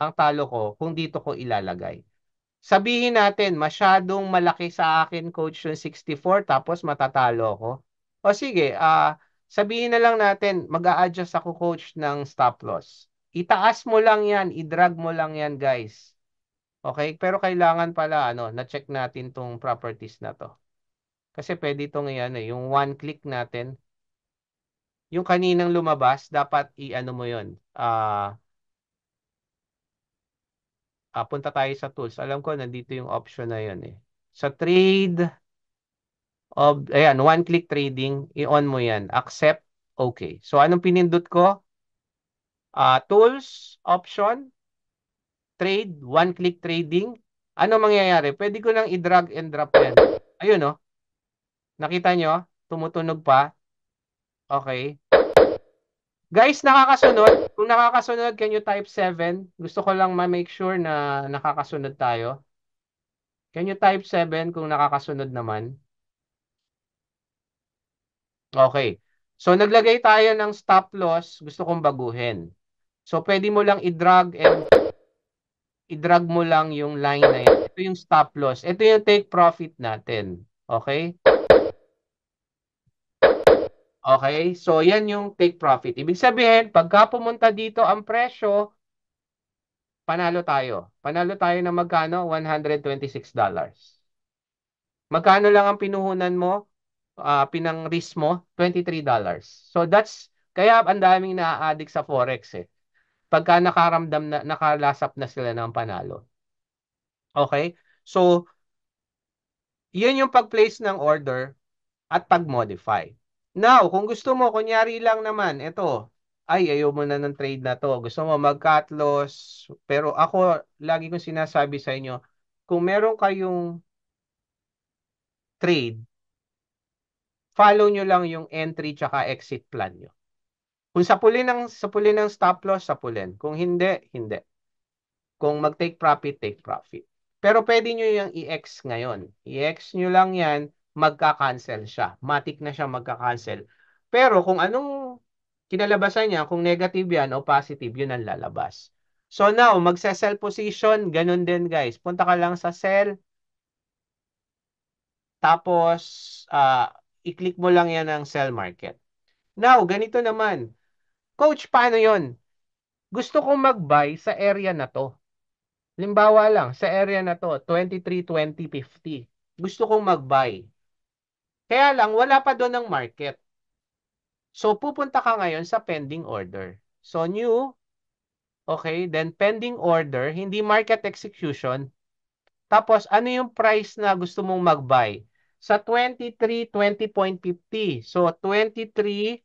ang talo ko kung dito ko ilalagay. Sabihin natin, masyadong malaki sa akin coach yung 64 tapos matatalo ko. O sige, uh, sabihin na lang natin, mag a adjust ako coach ng stop loss. Itaas mo lang yan, idrag mo lang yan guys. Okay? Pero kailangan pala ano, na-check natin tong properties na to. Kasi pwede itong yan, eh, yung one click natin. Yung kaninang lumabas, dapat i-ano mo yun. Uh, uh, punta tayo sa tools. Alam ko, nandito yung option na yun eh. Sa trade, of, ayan, one-click trading, i-on mo yan. Accept, okay. So, anong pinindot ko? Uh, tools, option, trade, one-click trading. Ano mangyayari? Pwede ko lang i-drag and drop yan. Ayun, no? Oh. Nakita nyo? Tumutunog pa. Okay. Guys, nakakasunod. Kung nakakasunod, can you type 7? Gusto ko lang ma-make sure na nakakasunod tayo. Can you type 7 kung nakakasunod naman? Okay. So, naglagay tayo ng stop loss. Gusto kong baguhin. So, pwede mo lang i-drag and i-drag mo lang yung line na yun. Ito yung stop loss. Ito yung take profit natin. Okay? Okay? So, yan yung take profit. Ibig sabihin, pagka pumunta dito ang presyo, panalo tayo. Panalo tayo ng magkano? $126. Magkano lang ang pinuhunan mo? Uh, ah, pinang risk mo? $23. So, that's, kaya ang daming na-addict sa Forex eh. Pagka nakaramdam na, nakalasap na sila ng panalo. Okay? So, yan yung pag-place ng order at pag-modify. Now, kung gusto mo, kunyari lang naman, ito, ay, ayaw mo na ng trade na to. Gusto mo mag-cut loss. Pero ako, lagi kong sinasabi sa inyo, kung meron kayong trade, follow nyo lang yung entry tsaka exit plan nyo. Kung sapulin ng, sapulin ng stop loss, sapulin. Kung hindi, hindi. Kung mag-take profit, take profit. Pero pwede nyo yung i-X ngayon. I-X nyo lang yan magka-cancel siya. Matik na siya magka-cancel. Pero kung anong kinalabasan niya, kung negative yan o positive, yun ang lalabas. So now, magsa-sell position, ganun din guys. Punta ka lang sa sell. Tapos, uh, i-click mo lang yan ng sell market. Now, ganito naman. Coach, paano yon? Gusto kong mag-buy sa area na to. Limbawa lang, sa area na to, 23, 20, 50. Gusto kong mag-buy. Kaya lang, wala pa doon ng market. So, pupunta ka ngayon sa pending order. So, new, okay, then pending order, hindi market execution. Tapos, ano yung price na gusto mong mag-buy? Sa 23, 20.50. So, 23,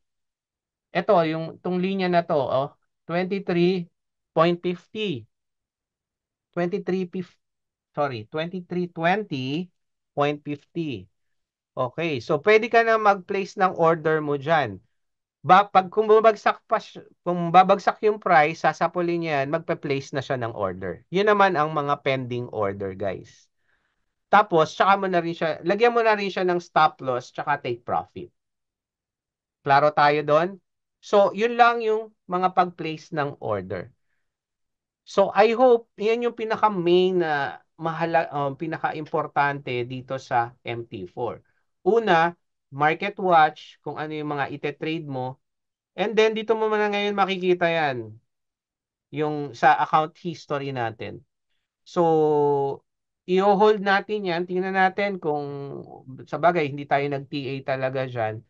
ito, yung, itong linya na to, oh, 23.50. 23.50, sorry, 23.20.50. Okay, so pwede ka na mag-place ng order mo dyan. Ba, pag kung babagsak, pa, kung babagsak yung price, sasapulin niya yan, magpe-place na siya ng order. Yun naman ang mga pending order, guys. Tapos, tsaka mo na rin siya, lagyan mo na rin siya ng stop loss, tsaka take profit. Klaro tayo doon? So, yun lang yung mga pag-place ng order. So, I hope, yan yung pinaka-main na uh, mahala, um, pinaka-importante dito sa MT4. Una, market watch, kung ano yung mga ite-trade mo. And then, dito mo na ngayon makikita yan, yung sa account history natin. So, i-hold natin yan. Tingnan natin kung, sa bagay, hindi tayo nag-TA talaga dyan.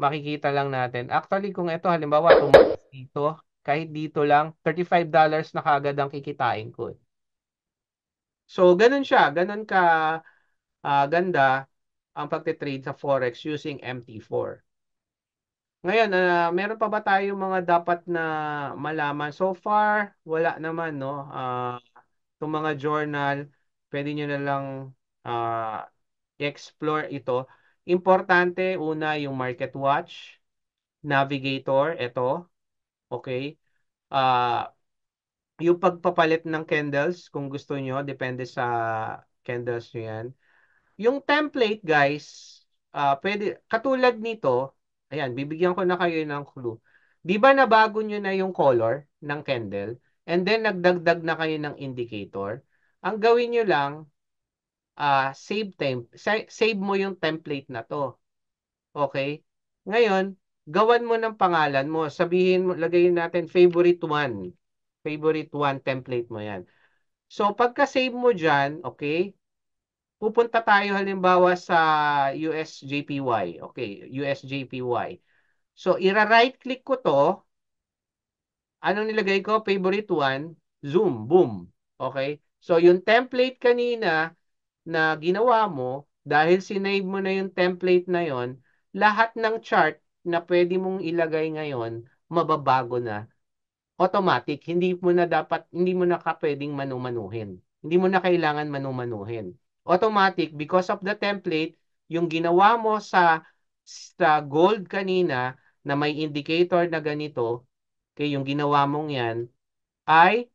Makikita lang natin. Actually, kung ito, halimbawa, tumakas dito, kahit dito lang, $35 na kagad ang kikitain ko. So, ganun siya. Ganun ka uh, ganda ang pagte-trade sa forex using MT4. Ngayon, uh, meron pa ba tayo mga dapat na malaman? So far, wala naman, no? Uh, itong mga journal, pwede nyo na lang uh, ah, explore ito. Importante, una, yung market watch, navigator, ito. Okay? Uh, yung pagpapalit ng candles, kung gusto nyo, depende sa candles nyo yan. Yung template, guys, uh, pwede, katulad nito, ayan, bibigyan ko na kayo ng clue. Di ba nabago nyo na yung color ng candle? And then, nagdagdag na kayo ng indicator. Ang gawin nyo lang, uh, save, temp save mo yung template na to. Okay? Ngayon, gawan mo ng pangalan mo. Sabihin mo, lagayin natin favorite one. Favorite one template mo yan. So, pagka-save mo dyan, okay, pupunta tayo halimbawa sa USJPY. Okay, USJPY. So, ira-right click ko to. Ano nilagay ko? Favorite one, zoom, boom. Okay? So, yung template kanina na ginawa mo, dahil sinave mo na yung template na yon, lahat ng chart na pwede mong ilagay ngayon, mababago na. Automatic, hindi mo na dapat, hindi mo na ka pwedeng manumanuhin. Hindi mo na kailangan manumanuhin automatic because of the template, yung ginawa mo sa, sa gold kanina na may indicator na ganito, okay, yung ginawa mong yan, ay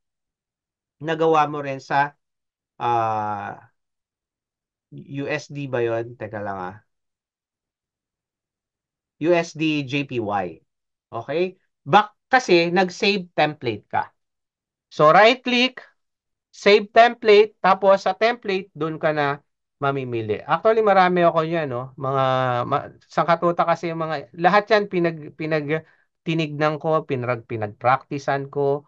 nagawa mo rin sa uh, ah, USD ba yon Teka lang ah. USD JPY. Okay? Back kasi nag-save template ka. So right click, save template, tapos sa template, doon ka na mamimili. Actually, marami ako yan, no? Mga, ma, sangkatuta kasi yung mga, lahat yan pinag, pinag, tinignan ko, pinag, pinagpraktisan ko,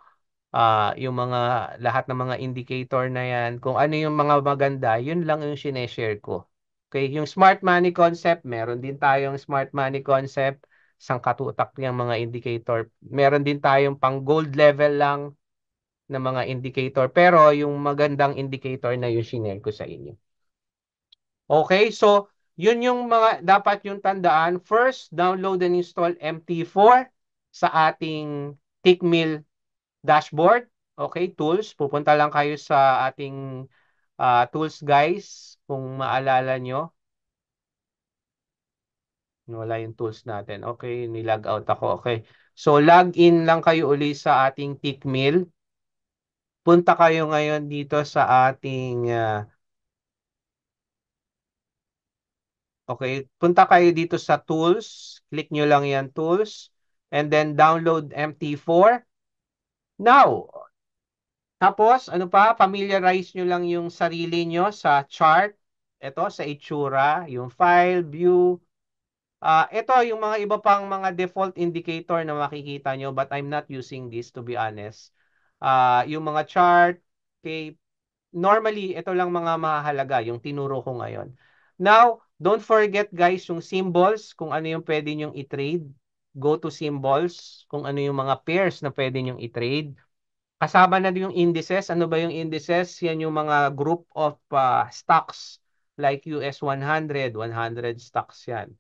uh, yung mga, lahat ng mga indicator na yan, kung ano yung mga maganda, yun lang yung sineshare ko. Okay, yung smart money concept, meron din tayong smart money concept, sangkatutak yung mga indicator. Meron din tayong pang gold level lang, na mga indicator. Pero yung magandang indicator na yung shinare ko sa inyo. Okay, so yun yung mga dapat yung tandaan. First, download and install MT4 sa ating Tickmill dashboard. Okay, tools. Pupunta lang kayo sa ating uh, tools guys kung maalala nyo. Wala yung tools natin. Okay, nilag out ako. Okay. So, log in lang kayo uli sa ating Tickmill punta kayo ngayon dito sa ating uh, Okay, punta kayo dito sa tools, click niyo lang yan tools and then download MT4. Now, tapos ano pa, familiarize niyo lang yung sarili niyo sa chart. Ito sa itsura, yung file, view. Uh, ito yung mga iba pang mga default indicator na makikita nyo but I'm not using this to be honest uh, yung mga chart. Okay? Normally, ito lang mga mahalaga, yung tinuro ko ngayon. Now, don't forget guys, yung symbols, kung ano yung pwede nyong i-trade. Go to symbols, kung ano yung mga pairs na pwede nyong i-trade. Kasama na yung indices. Ano ba yung indices? Yan yung mga group of uh, stocks like US 100, 100 stocks yan.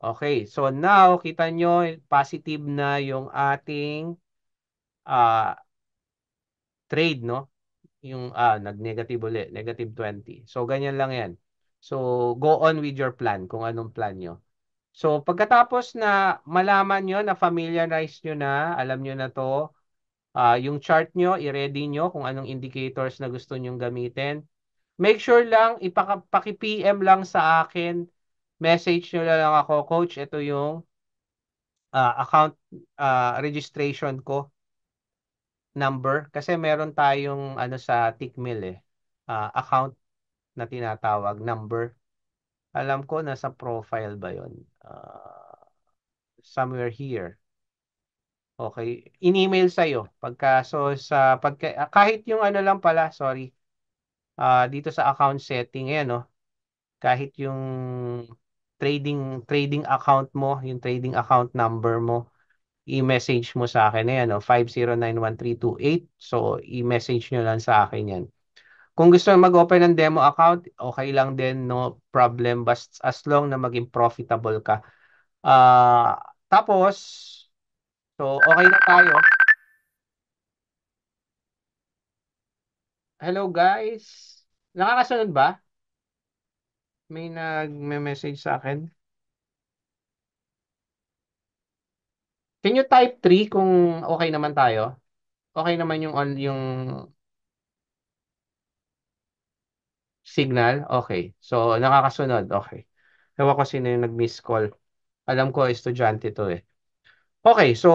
Okay, so now kita nyo positive na yung ating uh, trade, no? Yung, ah, nag-negative ulit, negative 20. So, ganyan lang yan. So, go on with your plan, kung anong plan nyo. So, pagkatapos na malaman nyo, na familiarize nyo na, alam nyo na to, uh, yung chart nyo, i-ready nyo kung anong indicators na gusto nyong gamitin. Make sure lang, ipaki-PM lang sa akin, message nyo lang ako, Coach, ito yung uh, account uh, registration ko number kasi meron tayong ano sa Tickmill eh uh, account na tinatawag number alam ko nasa profile ba yon uh, ah, somewhere here okay in-email sa iyo pagkaso sa pagka ah, kahit yung ano lang pala sorry uh, dito sa account setting ayan no oh. kahit yung trading trading account mo yung trading account number mo i-message mo sa akin na yan, 5091328. So, i-message niyo lang sa akin yan. Kung gusto mong mag-open ng demo account, okay lang din, no problem. Basta as long na maging profitable ka. Uh, tapos, so okay na tayo. Hello guys. Nakakasunod ba? May nag-message sa akin. Can you type 3 kung okay naman tayo? Okay naman yung on yung signal? Okay. So, nakakasunod. Okay. Ewan ko sino yung nag-miss call. Alam ko, estudyante to eh. Okay, so,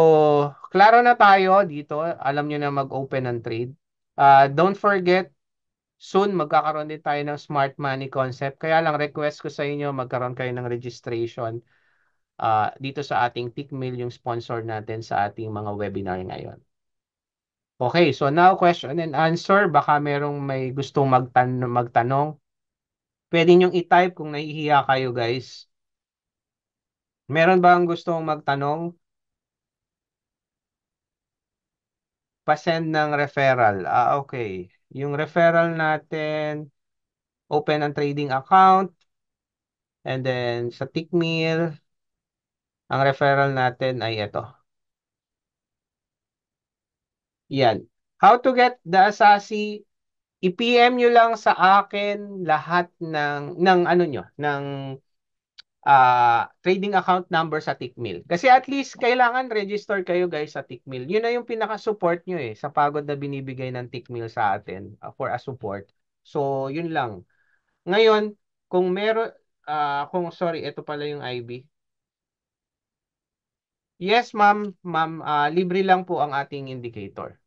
klaro na tayo dito. Alam niyo na mag-open ng trade. Uh, don't forget, soon magkakaroon din tayo ng smart money concept. Kaya lang, request ko sa inyo, magkaroon kayo ng registration uh, dito sa ating Tickmill yung sponsor natin sa ating mga webinar ngayon. Okay, so now question and answer. Baka merong may gustong magtan magtanong. Pwede nyong i-type kung nahihiya kayo guys. Meron ba ang gustong magtanong? Pasend ng referral. Ah, okay. Yung referral natin, open ang trading account. And then sa Tickmill, ang referral natin ay ito. Yan. How to get the Asasi i-PM nyo lang sa akin lahat ng ng ano nyo, ng uh, trading account number sa Tickmill. Kasi at least kailangan register kayo guys sa Tickmill. Yun na yung pinaka-support nyo eh sa pagod na binibigay ng Tickmill sa atin uh, for a support. So, yun lang. Ngayon, kung meron uh, kung sorry, ito pala yung IB. Yes, ma'am. Ma'am, uh, libre lang po ang ating indicator.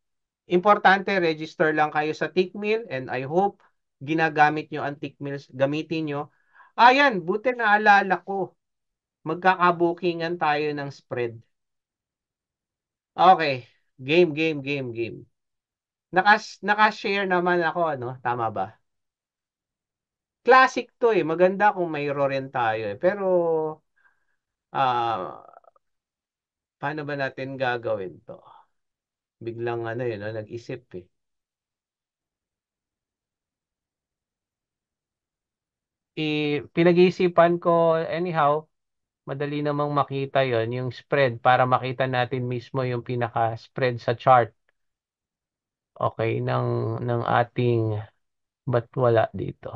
Importante, register lang kayo sa Tickmill and I hope ginagamit nyo ang Tickmill, gamitin nyo. Ayan, ah, buti na alala ko. Magkakabukingan tayo ng spread. Okay, game, game, game, game. Nakas, nakashare naman ako, ano? Tama ba? Classic to eh. Maganda kung may roren tayo eh. Pero, ah... Uh, paano ba natin gagawin to? Biglang ano yun, no? nag-isip eh. I, pinag-iisipan ko anyhow, madali namang makita yon yung spread para makita natin mismo yung pinaka-spread sa chart. Okay, ng, ng ating, ba't wala dito?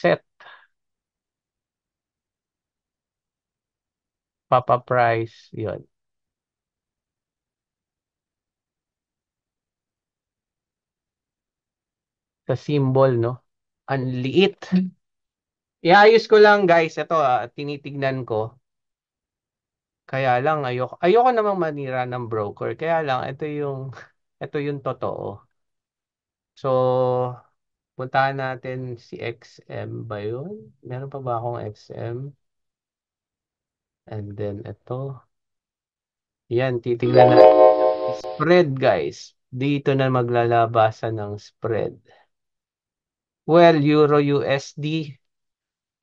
Set Papa Price, yun. Sa symbol, no? Ang liit. [LAUGHS] Iayos ko lang guys, ito ah, tinitignan ko. Kaya lang ayoko ayoko namang manira ng broker. Kaya lang ito yung [LAUGHS] ito yung totoo. So puntahan natin si XM ba yun? Meron pa ba akong XM? And then ito. Yan, titignan na spread guys. Dito na maglalabasan ng spread. Well, Euro USD.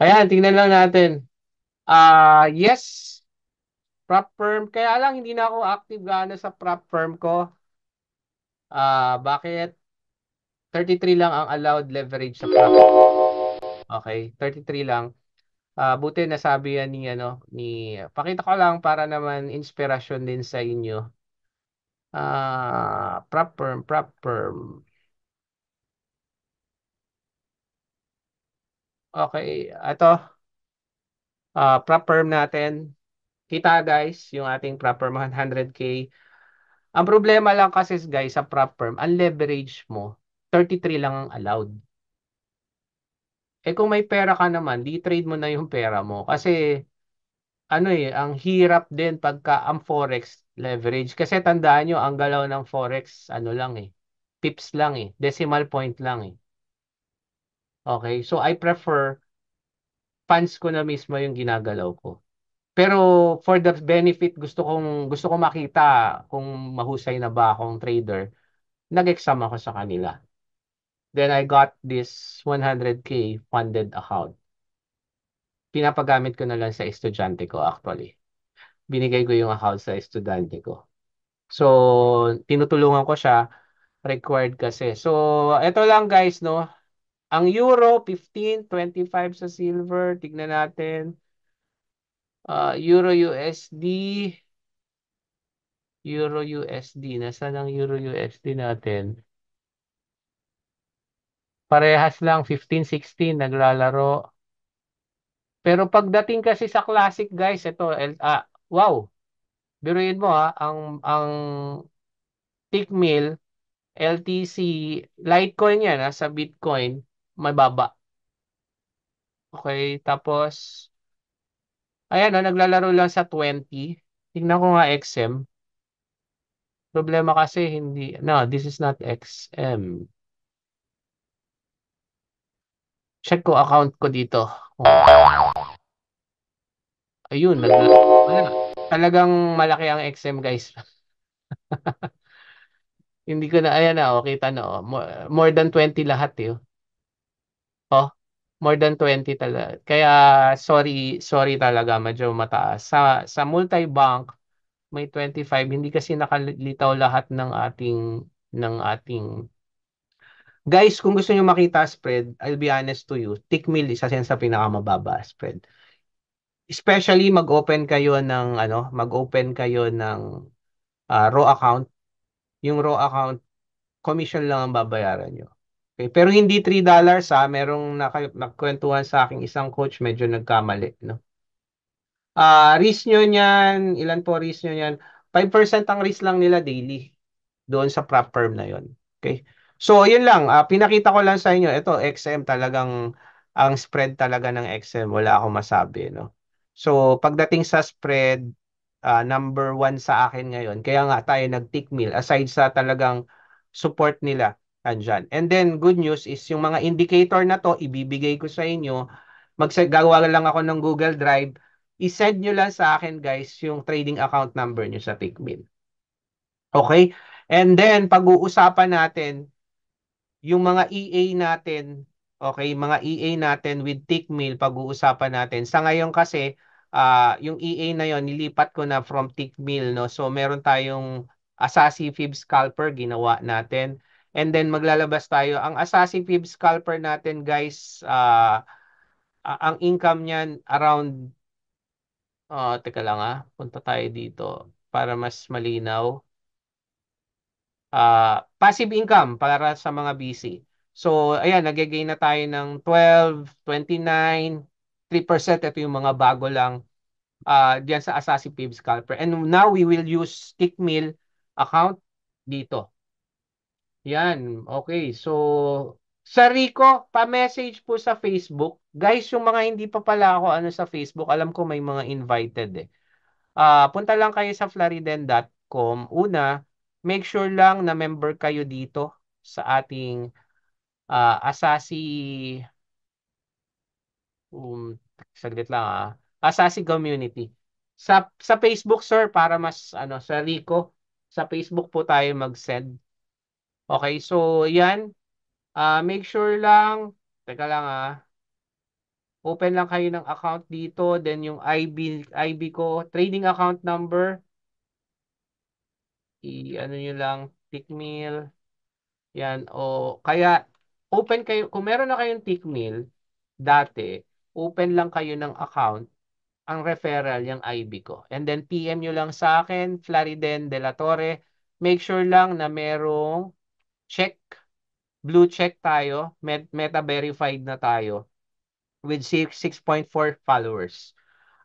Ayan, tingnan lang natin. Ah, uh, yes. Prop firm. Kaya lang hindi na ako active gaano sa prop firm ko. Ah, uh, bakit? 33 lang ang allowed leverage sa prop. Okay, 33 lang. Ah, buti nasabi yan ni ano, ni pakita ko lang para naman inspirasyon din sa inyo. Ah, proper, proper. Okay, ito. Ah, prop natin. Kita guys, yung ating prop 100k. Ang problema lang kasi guys sa prop ang leverage mo 33 lang ang allowed. Eh kung may pera ka naman, di trade mo na yung pera mo. Kasi ano eh, ang hirap din pagka ang forex leverage. Kasi tandaan nyo, ang galaw ng forex, ano lang eh, pips lang eh, decimal point lang eh. Okay, so I prefer funds ko na mismo yung ginagalaw ko. Pero for the benefit, gusto kong gusto kong makita kung mahusay na ba akong trader, nag-exam ako sa kanila. Then I got this 100k funded account. Pinapagamit ko na lang sa estudyante ko actually. Binigay ko yung account sa estudyante ko. So, tinutulungan ko siya. Required kasi. So, ito lang guys, no? Ang euro, 15, 25 sa silver. Tignan natin. Uh, euro USD. Euro USD. Nasaan ang euro USD natin? Parehas lang 15-16 naglalaro. Pero pagdating kasi sa classic guys, ito ah, wow. Biruin mo ha, ah, ang ang Tickmill LTC, Litecoin yan ha, ah, sa Bitcoin, mababa. Okay, tapos ayan o, ah, naglalaro lang sa 20. Tingnan ko nga XM. Problema kasi hindi, no, this is not XM. Check ko account ko dito. Oh. Ayun, nag wala. Talagang malaki ang XM, guys. [LAUGHS] Hindi ko na, ayan na, oh, kita na, oh. More, more than 20 lahat, eh. Oh, oh more than 20 talaga. Kaya, sorry, sorry talaga, medyo mataas. Sa, sa multi-bank, may 25, hindi kasi nakalitaw lahat ng ating, ng ating Guys, kung gusto nyo makita spread, I'll be honest to you, Tickmill isa yan sa pinakamababa spread. Especially mag-open kayo ng ano, mag-open kayo ng uh, raw account. Yung raw account commission lang ang babayaran nyo. Okay, pero hindi $3 dollars ah, sa merong nakakwentuhan sa akin isang coach, medyo nagkamali, no. Ah, uh, risk nyo niyan, ilan po risk nyo niyan? 5% ang risk lang nila daily doon sa prop firm na 'yon. Okay? So, yun lang. Uh, pinakita ko lang sa inyo. Ito, XM talagang, ang spread talaga ng XM, wala akong masabi. No? So, pagdating sa spread, uh, number one sa akin ngayon. Kaya nga tayo nag-tickmill. Aside sa talagang support nila, andyan. And then, good news is yung mga indicator na to, ibibigay ko sa inyo. Magsagawa lang ako ng Google Drive. I-send nyo lang sa akin, guys, yung trading account number nyo sa tickmill. Okay? And then, pag-uusapan natin yung mga EA natin, okay, mga EA natin with Tickmill pag-uusapan natin. Sa ngayon kasi, uh, yung EA na yon nilipat ko na from Tickmill, no? So, meron tayong Assassin Fib Scalper ginawa natin. And then, maglalabas tayo. Ang Assassin Fib Scalper natin, guys, uh, ang income niyan around, uh, teka lang ah, punta tayo dito para mas malinaw uh, passive income para sa mga busy. So, ayan, nag-gain na tayo ng 12, 29, 3%. Ito yung mga bago lang uh, ah, diyan sa Assassin Pave Scalper. And now we will use stick account dito. Yan, okay. So, sa Rico, pa-message po sa Facebook. Guys, yung mga hindi pa pala ako ano sa Facebook, alam ko may mga invited eh. Uh, punta lang kayo sa floriden.com. Una, make sure lang na member kayo dito sa ating uh, ah, Asasi um, saglit lang ah. Asasi community. Sa sa Facebook sir para mas ano sa Rico, sa Facebook po tayo mag-send. Okay, so 'yan. Uh, make sure lang, teka lang ah. Open lang kayo ng account dito, then yung IB IB ko, trading account number i-ano nyo lang, thick meal, yan, o kaya open kayo, kung meron na kayong thick meal, dati, open lang kayo ng account, ang referral, yung IB ko. And then PM nyo lang sa akin, Clariden De La Torre, make sure lang na merong check, blue check tayo, met meta verified na tayo with 6.4 followers.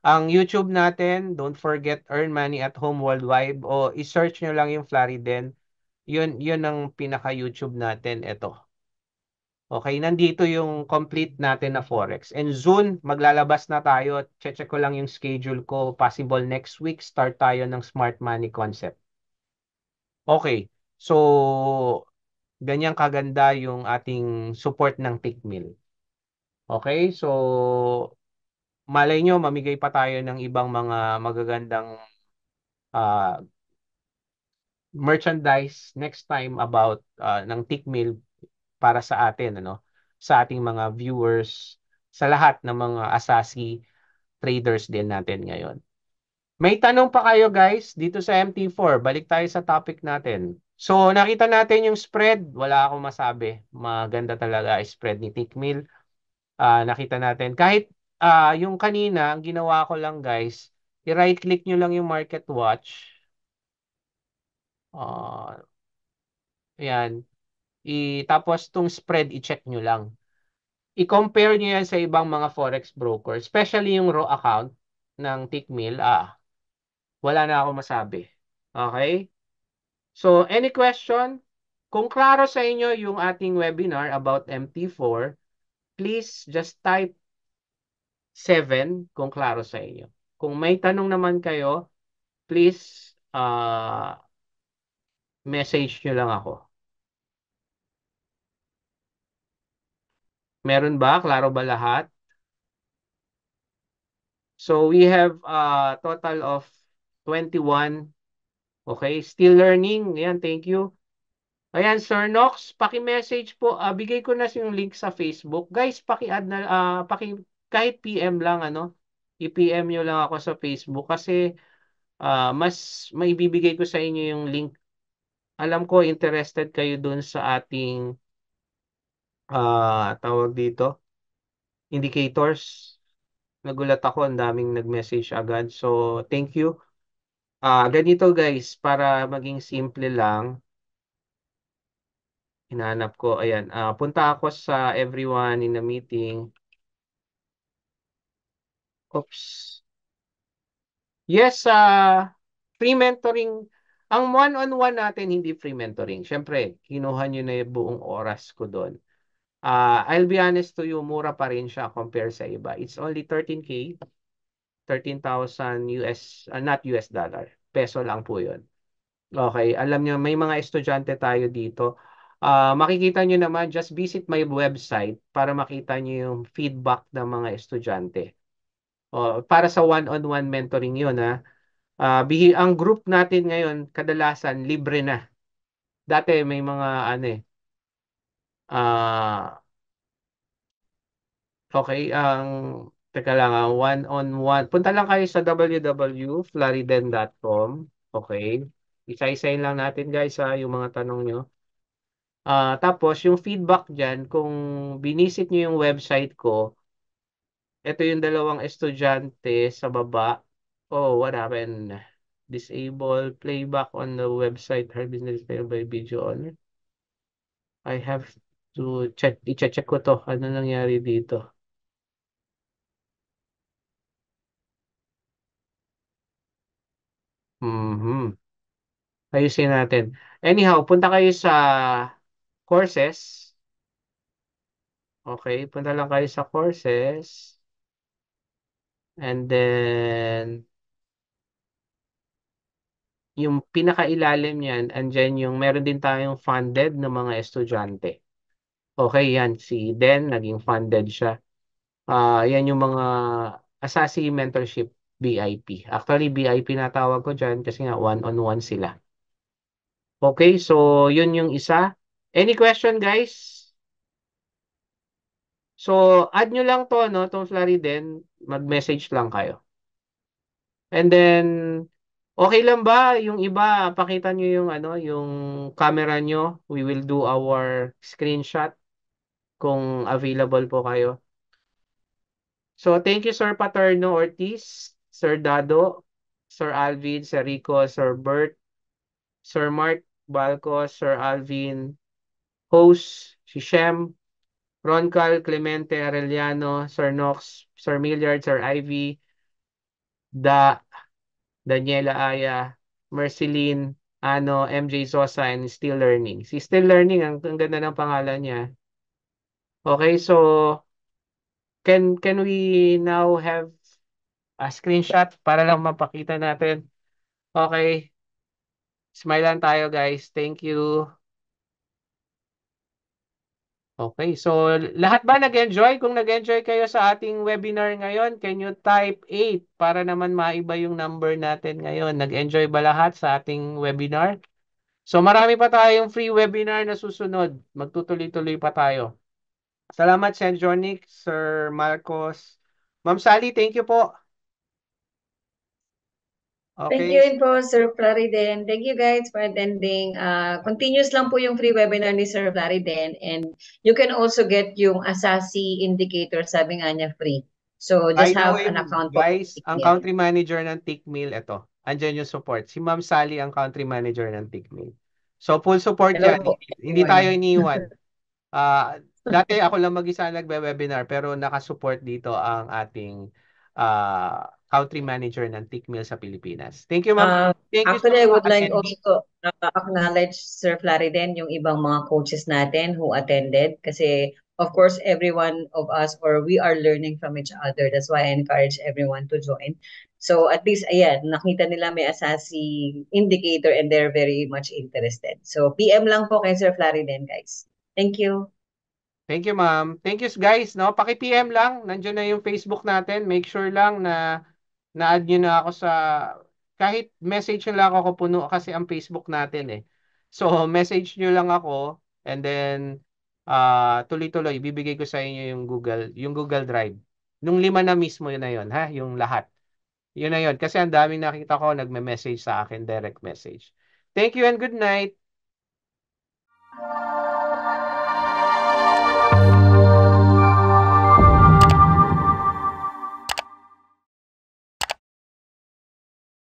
Ang YouTube natin, don't forget Earn Money at Home Worldwide o i-search nyo lang yung Floriden. Yun, yun ang pinaka-YouTube natin, ito. Okay, nandito yung complete natin na Forex. And soon, maglalabas na tayo. che Check ko lang yung schedule ko. Possible next week, start tayo ng Smart Money Concept. Okay, so ganyan kaganda yung ating support ng Tickmill. Okay, so malay nyo, mamigay pa tayo ng ibang mga magagandang uh, merchandise next time about uh, ng Tickmill para sa atin, ano? sa ating mga viewers, sa lahat ng mga asasi traders din natin ngayon. May tanong pa kayo guys dito sa MT4. Balik tayo sa topic natin. So nakita natin yung spread. Wala akong masabi. Maganda talaga spread ni Tickmill. Uh, ah, nakita natin. Kahit ah, yung kanina, ang ginawa ko lang guys, i-right click nyo lang yung market watch. Uh, ah, yan. I, tapos tong spread, i-check nyo lang. I-compare nyo yan sa ibang mga forex broker, especially yung raw account ng Tickmill. Ah, wala na ako masabi. Okay? So, any question? Kung klaro sa inyo yung ating webinar about MT4, please just type 7 kung klaro sa inyo. Kung may tanong naman kayo, please uh, message nyo lang ako. Meron ba? Klaro ba lahat? So we have a total of 21. Okay, still learning. Ayan, thank you. Ayan, Sir Nox, paki-message po. Uh, bigay ko na yung link sa Facebook. Guys, paki-add na uh, paki kahit PM lang ano, i-PM nyo lang ako sa Facebook kasi uh, mas maibibigay ko sa inyo yung link. Alam ko interested kayo doon sa ating uh, tawag dito, indicators. Nagulat ako, ang daming nag-message agad. So, thank you. Uh, ganito guys, para maging simple lang, hinanap ko, ayan, uh, punta ako sa everyone in a meeting. Oops. Yes, uh, free mentoring. Ang one-on-one -on -one natin, hindi free mentoring. Siyempre, kinuha nyo na yung buong oras ko doon. Uh, I'll be honest to you, mura pa rin siya compare sa iba. It's only 13K, 13,000 US, uh, not US dollar. Peso lang po yun. Okay, alam nyo, may mga estudyante tayo dito. Uh, makikita nyo naman, just visit my website para makita nyo yung feedback ng mga estudyante. Oh, para sa one-on-one mentoring 'yon ha. Uh, ah, bihi ang group natin ngayon kadalasan libre na. Dati may mga ano eh. Uh, okay, ang teka lang ha, ah, one-on-one. Punta lang kayo sa www.floriden.com. Okay. Isa-isahin lang natin guys ha, yung mga tanong nyo. Uh, tapos yung feedback dyan, kung binisit nyo yung website ko, ito yung dalawang estudyante sa baba. Oh, what happened? Disable playback on the website. Her business by video on. I have to check. I-check ko to. Ano nangyari dito? Mm-hmm. Ayusin natin. Anyhow, punta kayo sa courses. Okay, punta lang kayo sa courses. And then, yung pinakailalim niyan, andyan yung meron din tayong funded ng mga estudyante. Okay, yan. Si Den, naging funded siya. Uh, yan yung mga Assasi Mentorship BIP. Actually, BIP tawag ko dyan kasi nga one-on-one -on -one sila. Okay, so yun yung isa. Any question, guys? So, add nyo lang to, no, itong Flariden, mag-message lang kayo. And then, okay lang ba yung iba, pakita nyo yung, ano, yung camera nyo. We will do our screenshot kung available po kayo. So, thank you, Sir Paterno Ortiz, Sir Dado, Sir Alvin, Sir Rico, Sir Bert, Sir Mark Balco, Sir Alvin, host, si Shem, Ron Clemente Arellano, Sir Knox, Sir Milliard, Sir Ivy, Da, Daniela Aya, Merceline, ano, MJ Sosa, and Still Learning. Si Still Learning, ang, ang ganda ng pangalan niya. Okay, so can can we now have a screenshot para lang mapakita natin? Okay. Smile lang tayo, guys. Thank you. Okay, so lahat ba nag-enjoy? Kung nag-enjoy kayo sa ating webinar ngayon, can you type 8 para naman maiba yung number natin ngayon? Nag-enjoy ba lahat sa ating webinar? So marami pa tayong free webinar na susunod. Magtutuloy-tuloy pa tayo. Salamat, Senjonic, Sir Marcos. Ma'am Sally, thank you po. Okay. Thank you po, Sir Clariden. Thank you guys for attending. Uh, continuous lang po yung free webinar ni Sir Clariden. And you can also get yung Asasi indicator, sabi nga niya free. So just I have an account. Guys, ang country manager ng TICMIL, ito. Andiyan yung support. Si Ma'am Sally ang country manager ng TICMIL. So full support Hello, yan. Po. Hindi tayo iniwan. uh, [LAUGHS] dati ako lang mag-isa nagbe-webinar pero nakasupport dito ang ating uh, country manager ng Tikmil sa Pilipinas. Thank you, ma'am. Uh, Thank you actually, so I would like also to acknowledge Sir Clariden, yung ibang mga coaches natin who attended kasi of course, everyone of us or we are learning from each other. That's why I encourage everyone to join. So at least, ayan, nakita nila may asasi indicator and they're very much interested. So PM lang po kay Sir Clariden, guys. Thank you. Thank you, ma'am. Thank you, guys. No, paki-PM lang. Nandiyan na yung Facebook natin. Make sure lang na na-add nyo na ako sa, kahit message nyo lang ako puno kasi ang Facebook natin eh. So, [LAUGHS] message nyo lang ako and then uh, tuloy-tuloy, bibigay ko sa inyo yung Google, yung Google Drive. Nung lima na mismo yun na yun, ha? Yung lahat. Yun na yun. Kasi ang daming nakita ko nagme-message sa akin, direct message. Thank you and good night.